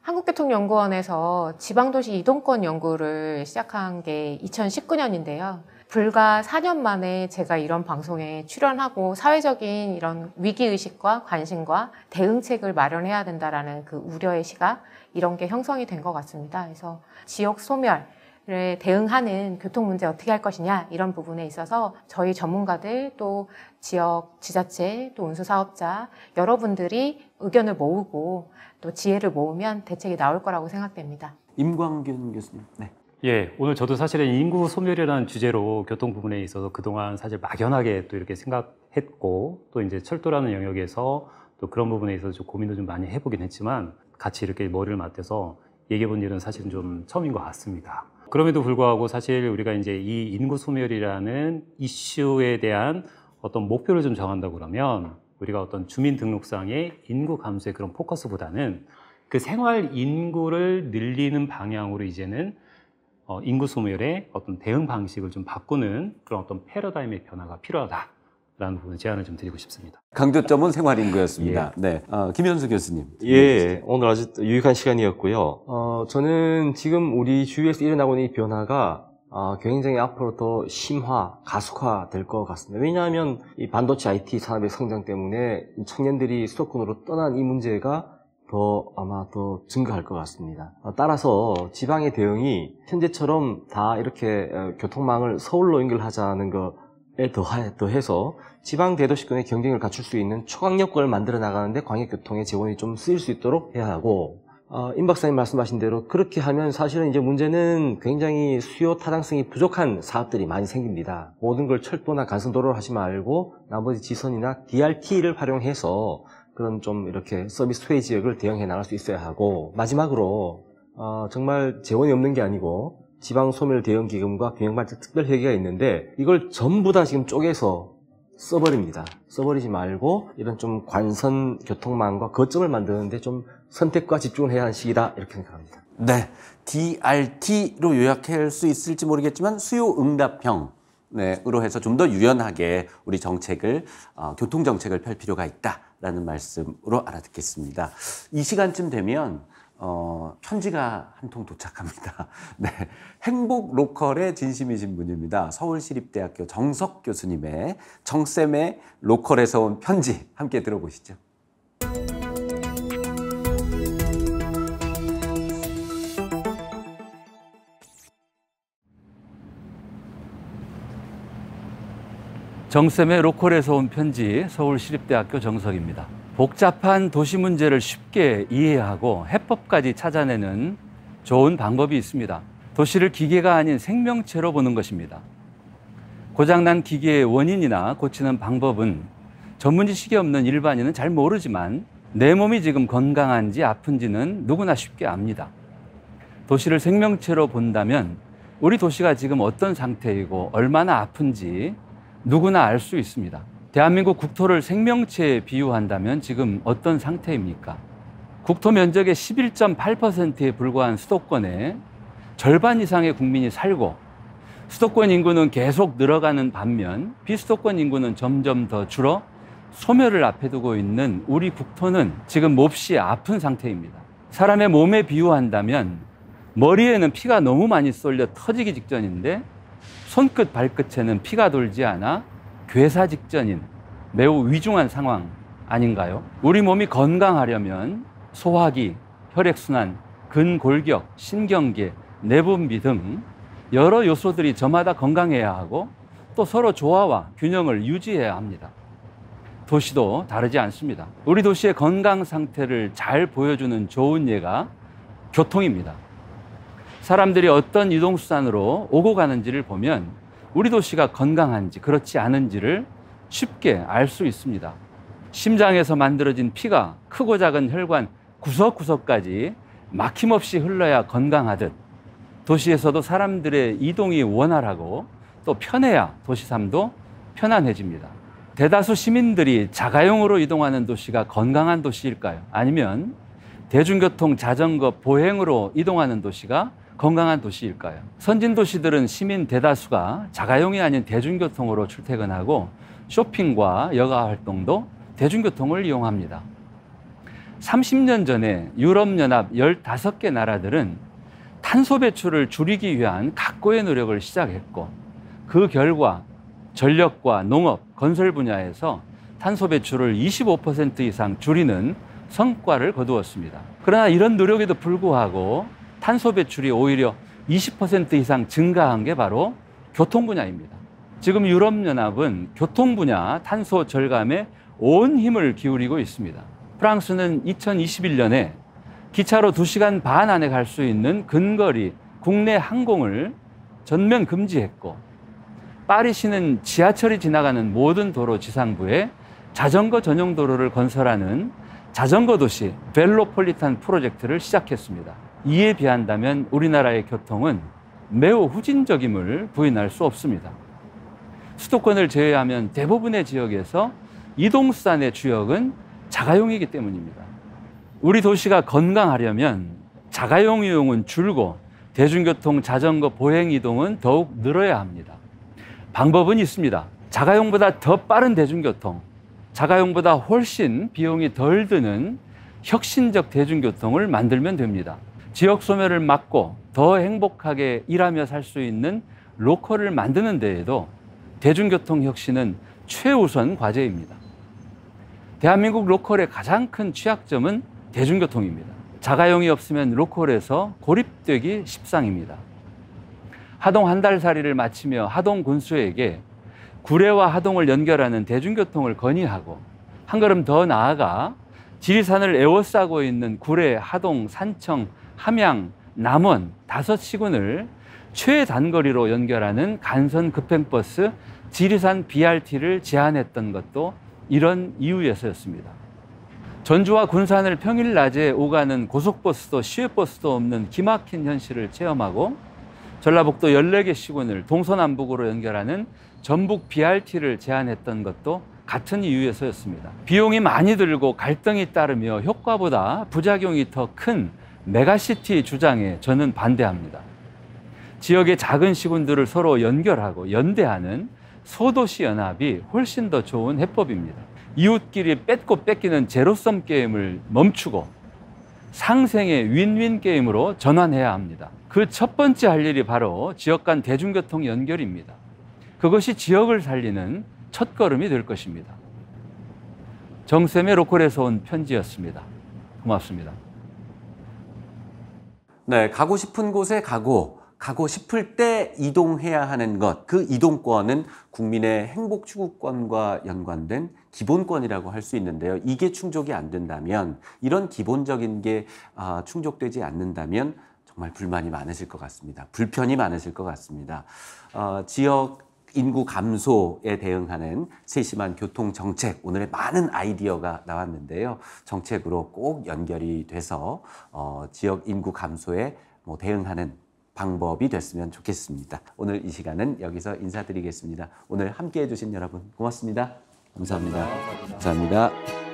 한국교통연구원에서 지방도시 이동권 연구를 시작한 게 2019년인데요. 불과 4년 만에 제가 이런 방송에 출연하고 사회적인 이런 위기의식과 관심과 대응책을 마련해야 된다라는 그 우려의 시각, 이런 게 형성이 된 것 같습니다. 그래서 지역 소멸, 를 대응하는 교통 문제 어떻게 할 것이냐 이런 부분에 있어서 저희 전문가들 또 지역 지자체 또 운수 사업자 여러분들이 의견을 모으고 또 지혜를 모으면 대책이 나올 거라고 생각됩니다. 임광균 교수님. 네. 예, 오늘 저도 사실은 인구 소멸이라는 주제로 교통 부분에 있어서 그동안 사실 막연하게 또 이렇게 생각했고 또 이제 철도라는 영역에서 또 그런 부분에 있어서 좀 고민도 좀 많이 해보긴 했지만 같이 이렇게 머리를 맞대서 얘기해 본 일은 사실은 좀 처음인 것 같습니다. 그럼에도 불구하고 사실 우리가 이제 이 인구 소멸이라는 이슈에 대한 어떤 목표를 좀 정한다 그러면 우리가 어떤 주민등록상의 인구 감소의 그런 포커스보다는 그 생활 인구를 늘리는 방향으로 이제는 어, 인구 소멸의 어떤 대응 방식을 좀 바꾸는 그런 어떤 패러다임의 변화가 필요하다. 라는 부분 제안을 좀 드리고 싶습니다. 강조점은 생활인구였습니다. 예. 네, 어, 김현수 교수님. 예, 교수님. 오늘 아주 유익한 시간이었고요. 어, 저는 지금 우리 주위에서 일어나고 있는 이 변화가 어, 굉장히 앞으로 더 심화, 가속화 될 것 같습니다. 왜냐하면 이 반도체 IT 산업의 성장 때문에 청년들이 수도권으로 떠난 이 문제가 더 아마 더 증가할 것 같습니다. 어, 따라서 지방의 대응이 현재처럼 다 이렇게 어, 교통망을 서울로 연결하자는 것 더해서 지방 대도시권의 경쟁을 갖출 수 있는 초강력권을 만들어 나가는데 광역교통의 재원이 좀 쓰일 수 있도록 해야 하고 어, 임 박사님 말씀하신 대로 그렇게 하면 사실은 이제 문제는 굉장히 수요 타당성이 부족한 사업들이 많이 생깁니다. 모든 걸 철도나 간선도로를 하지 말고 나머지 지선이나 DRT를 활용해서 그런 좀 이렇게 서비스 소외 지역을 대응해 나갈 수 있어야 하고 마지막으로 어, 정말 재원이 없는 게 아니고 지방 소멸 대응 기금과 균형 발전 특별 회계가 있는데 이걸 전부 다 지금 쪼개서 써버립니다. 써버리지 말고 이런 좀 관선 교통망과 거점을 만드는데 좀 선택과 집중을 해야 하는 시기다 이렇게 생각합니다. 네, DRT로 요약할 수 있을지 모르겠지만 수요 응답형 네, 으로 해서 좀 더 유연하게 우리 정책을 어, 교통 정책을 펼 필요가 있다라는 말씀으로 알아듣겠습니다. 이 시간쯤 되면 어, 편지가 한 통 도착합니다. 네. 행복 로컬의 진심이신 분입니다. 서울시립대학교 정석 교수님의 정쌤의 로컬에서 온 편지 함께 들어보시죠. 정쌤의 로컬에서 온 편지 서울시립대학교 정석입니다. 복잡한 도시 문제를 쉽게 이해하고 해법까지 찾아내는 좋은 방법이 있습니다. 도시를 기계가 아닌 생명체로 보는 것입니다. 고장난 기계의 원인이나 고치는 방법은 전문 지식이 없는 일반인은 잘 모르지만 내 몸이 지금 건강한지 아픈지는 누구나 쉽게 압니다. 도시를 생명체로 본다면 우리 도시가 지금 어떤 상태이고 얼마나 아픈지 누구나 알 수 있습니다. 대한민국 국토를 생명체에 비유한다면 지금 어떤 상태입니까? 국토 면적의 11.8%에 불과한 수도권에 절반 이상의 국민이 살고 수도권 인구는 계속 늘어가는 반면 비수도권 인구는 점점 더 줄어 소멸을 앞에 두고 있는 우리 국토는 지금 몹시 아픈 상태입니다. 사람의 몸에 비유한다면 머리에는 피가 너무 많이 쏠려 터지기 직전인데 손끝 발끝에는 피가 돌지 않아 괴사 직전인 매우 위중한 상황 아닌가요? 우리 몸이 건강하려면 소화기, 혈액순환, 근골격, 신경계, 내분비 등 여러 요소들이 저마다 건강해야 하고 또 서로 조화와 균형을 유지해야 합니다. 도시도 다르지 않습니다. 우리 도시의 건강 상태를 잘 보여주는 좋은 예가 교통입니다. 사람들이 어떤 이동수단으로 오고 가는지를 보면 우리 도시가 건강한지 그렇지 않은지를 쉽게 알 수 있습니다. 심장에서 만들어진 피가 크고 작은 혈관 구석구석까지 막힘없이 흘러야 건강하듯 도시에서도 사람들의 이동이 원활하고 또 편해야 도시삶도 편안해집니다. 대다수 시민들이 자가용으로 이동하는 도시가 건강한 도시일까요? 아니면 대중교통, 자전거, 보행으로 이동하는 도시가 건강한 도시일까요? 선진 도시들은 시민 대다수가 자가용이 아닌 대중교통으로 출퇴근하고 쇼핑과 여가 활동도 대중교통을 이용합니다. 30년 전에 유럽연합 15개 나라들은 탄소 배출을 줄이기 위한 각고의 노력을 시작했고 그 결과 전력과 농업, 건설 분야에서 탄소 배출을 25% 이상 줄이는 성과를 거두었습니다. 그러나 이런 노력에도 불구하고 탄소 배출이 오히려 20% 이상 증가한 게 바로 교통 분야입니다. 지금 유럽연합은 교통 분야 탄소 절감에 온 힘을 기울이고 있습니다. 프랑스는 2021년에 기차로 2시간 반 안에 갈 수 있는 근거리 국내 항공을 전면 금지했고 파리시는 지하철이 지나가는 모든 도로 지상부에 자전거 전용 도로를 건설하는 자전거 도시 벨로폴리탄 프로젝트를 시작했습니다. 이에 비한다면 우리나라의 교통은 매우 후진적임을 부인할 수 없습니다. 수도권을 제외하면 대부분의 지역에서 이동수단의 주역은 자가용이기 때문입니다. 우리 도시가 건강하려면 자가용 이용은 줄고 대중교통, 자전거, 보행 이동은 더욱 늘어야 합니다. 방법은 있습니다. 자가용보다 더 빠른 대중교통, 자가용보다 훨씬 비용이 덜 드는 혁신적 대중교통을 만들면 됩니다. 지역 소멸을 막고 더 행복하게 일하며 살 수 있는 로컬을 만드는 데에도 대중교통 혁신은 최우선 과제입니다. 대한민국 로컬의 가장 큰 취약점은 대중교통입니다. 자가용이 없으면 로컬에서 고립되기 십상입니다. 하동 한달 살이를 마치며 하동 군수에게 구례와 하동을 연결하는 대중교통을 건의하고 한 걸음 더 나아가 지리산을 에워싸고 있는 구례, 하동, 산청, 함양, 남원 다섯 시군을 최단거리로 연결하는 간선 급행버스 지리산 BRT를 제안했던 것도 이런 이유에서였습니다. 전주와 군산을 평일 낮에 오가는 고속버스도 시외버스도 없는 기막힌 현실을 체험하고 전라북도 14개 시군을 동서남북으로 연결하는 전북 BRT를 제안했던 것도 같은 이유에서였습니다. 비용이 많이 들고 갈등이 따르며 효과보다 부작용이 더큰 메가시티 주장에 저는 반대합니다. 지역의 작은 시군들을 서로 연결하고 연대하는 소도시 연합이 훨씬 더 좋은 해법입니다. 이웃끼리 뺏고 뺏기는 제로섬 게임을 멈추고 상생의 윈윈 게임으로 전환해야 합니다. 그 첫 번째 할 일이 바로 지역 간 대중교통 연결입니다. 그것이 지역을 살리는 첫 걸음이 될 것입니다. 정쌤의 로컬에서 온 편지였습니다. 고맙습니다. 네, 가고 싶은 곳에 가고 가고 싶을 때 이동해야 하는 것, 그 이동권은 국민의 행복 추구권과 연관된 기본권이라고 할 수 있는데요. 이게 충족이 안 된다면, 이런 기본적인 게 아, 충족되지 않는다면 정말 불만이 많으실 것 같습니다. 불편이 많으실 것 같습니다. 어, 지역 인구 감소에 대응하는 세심한 교통 정책 오늘의 많은 아이디어가 나왔는데요. 정책으로 꼭 연결이 돼서 어, 지역 인구 감소에 뭐 대응하는 방법이 됐으면 좋겠습니다. 오늘 이 시간은 여기서 인사드리겠습니다. 오늘 함께 해주신 여러분 고맙습니다 감사합니다. 감사합니다. 감사합니다.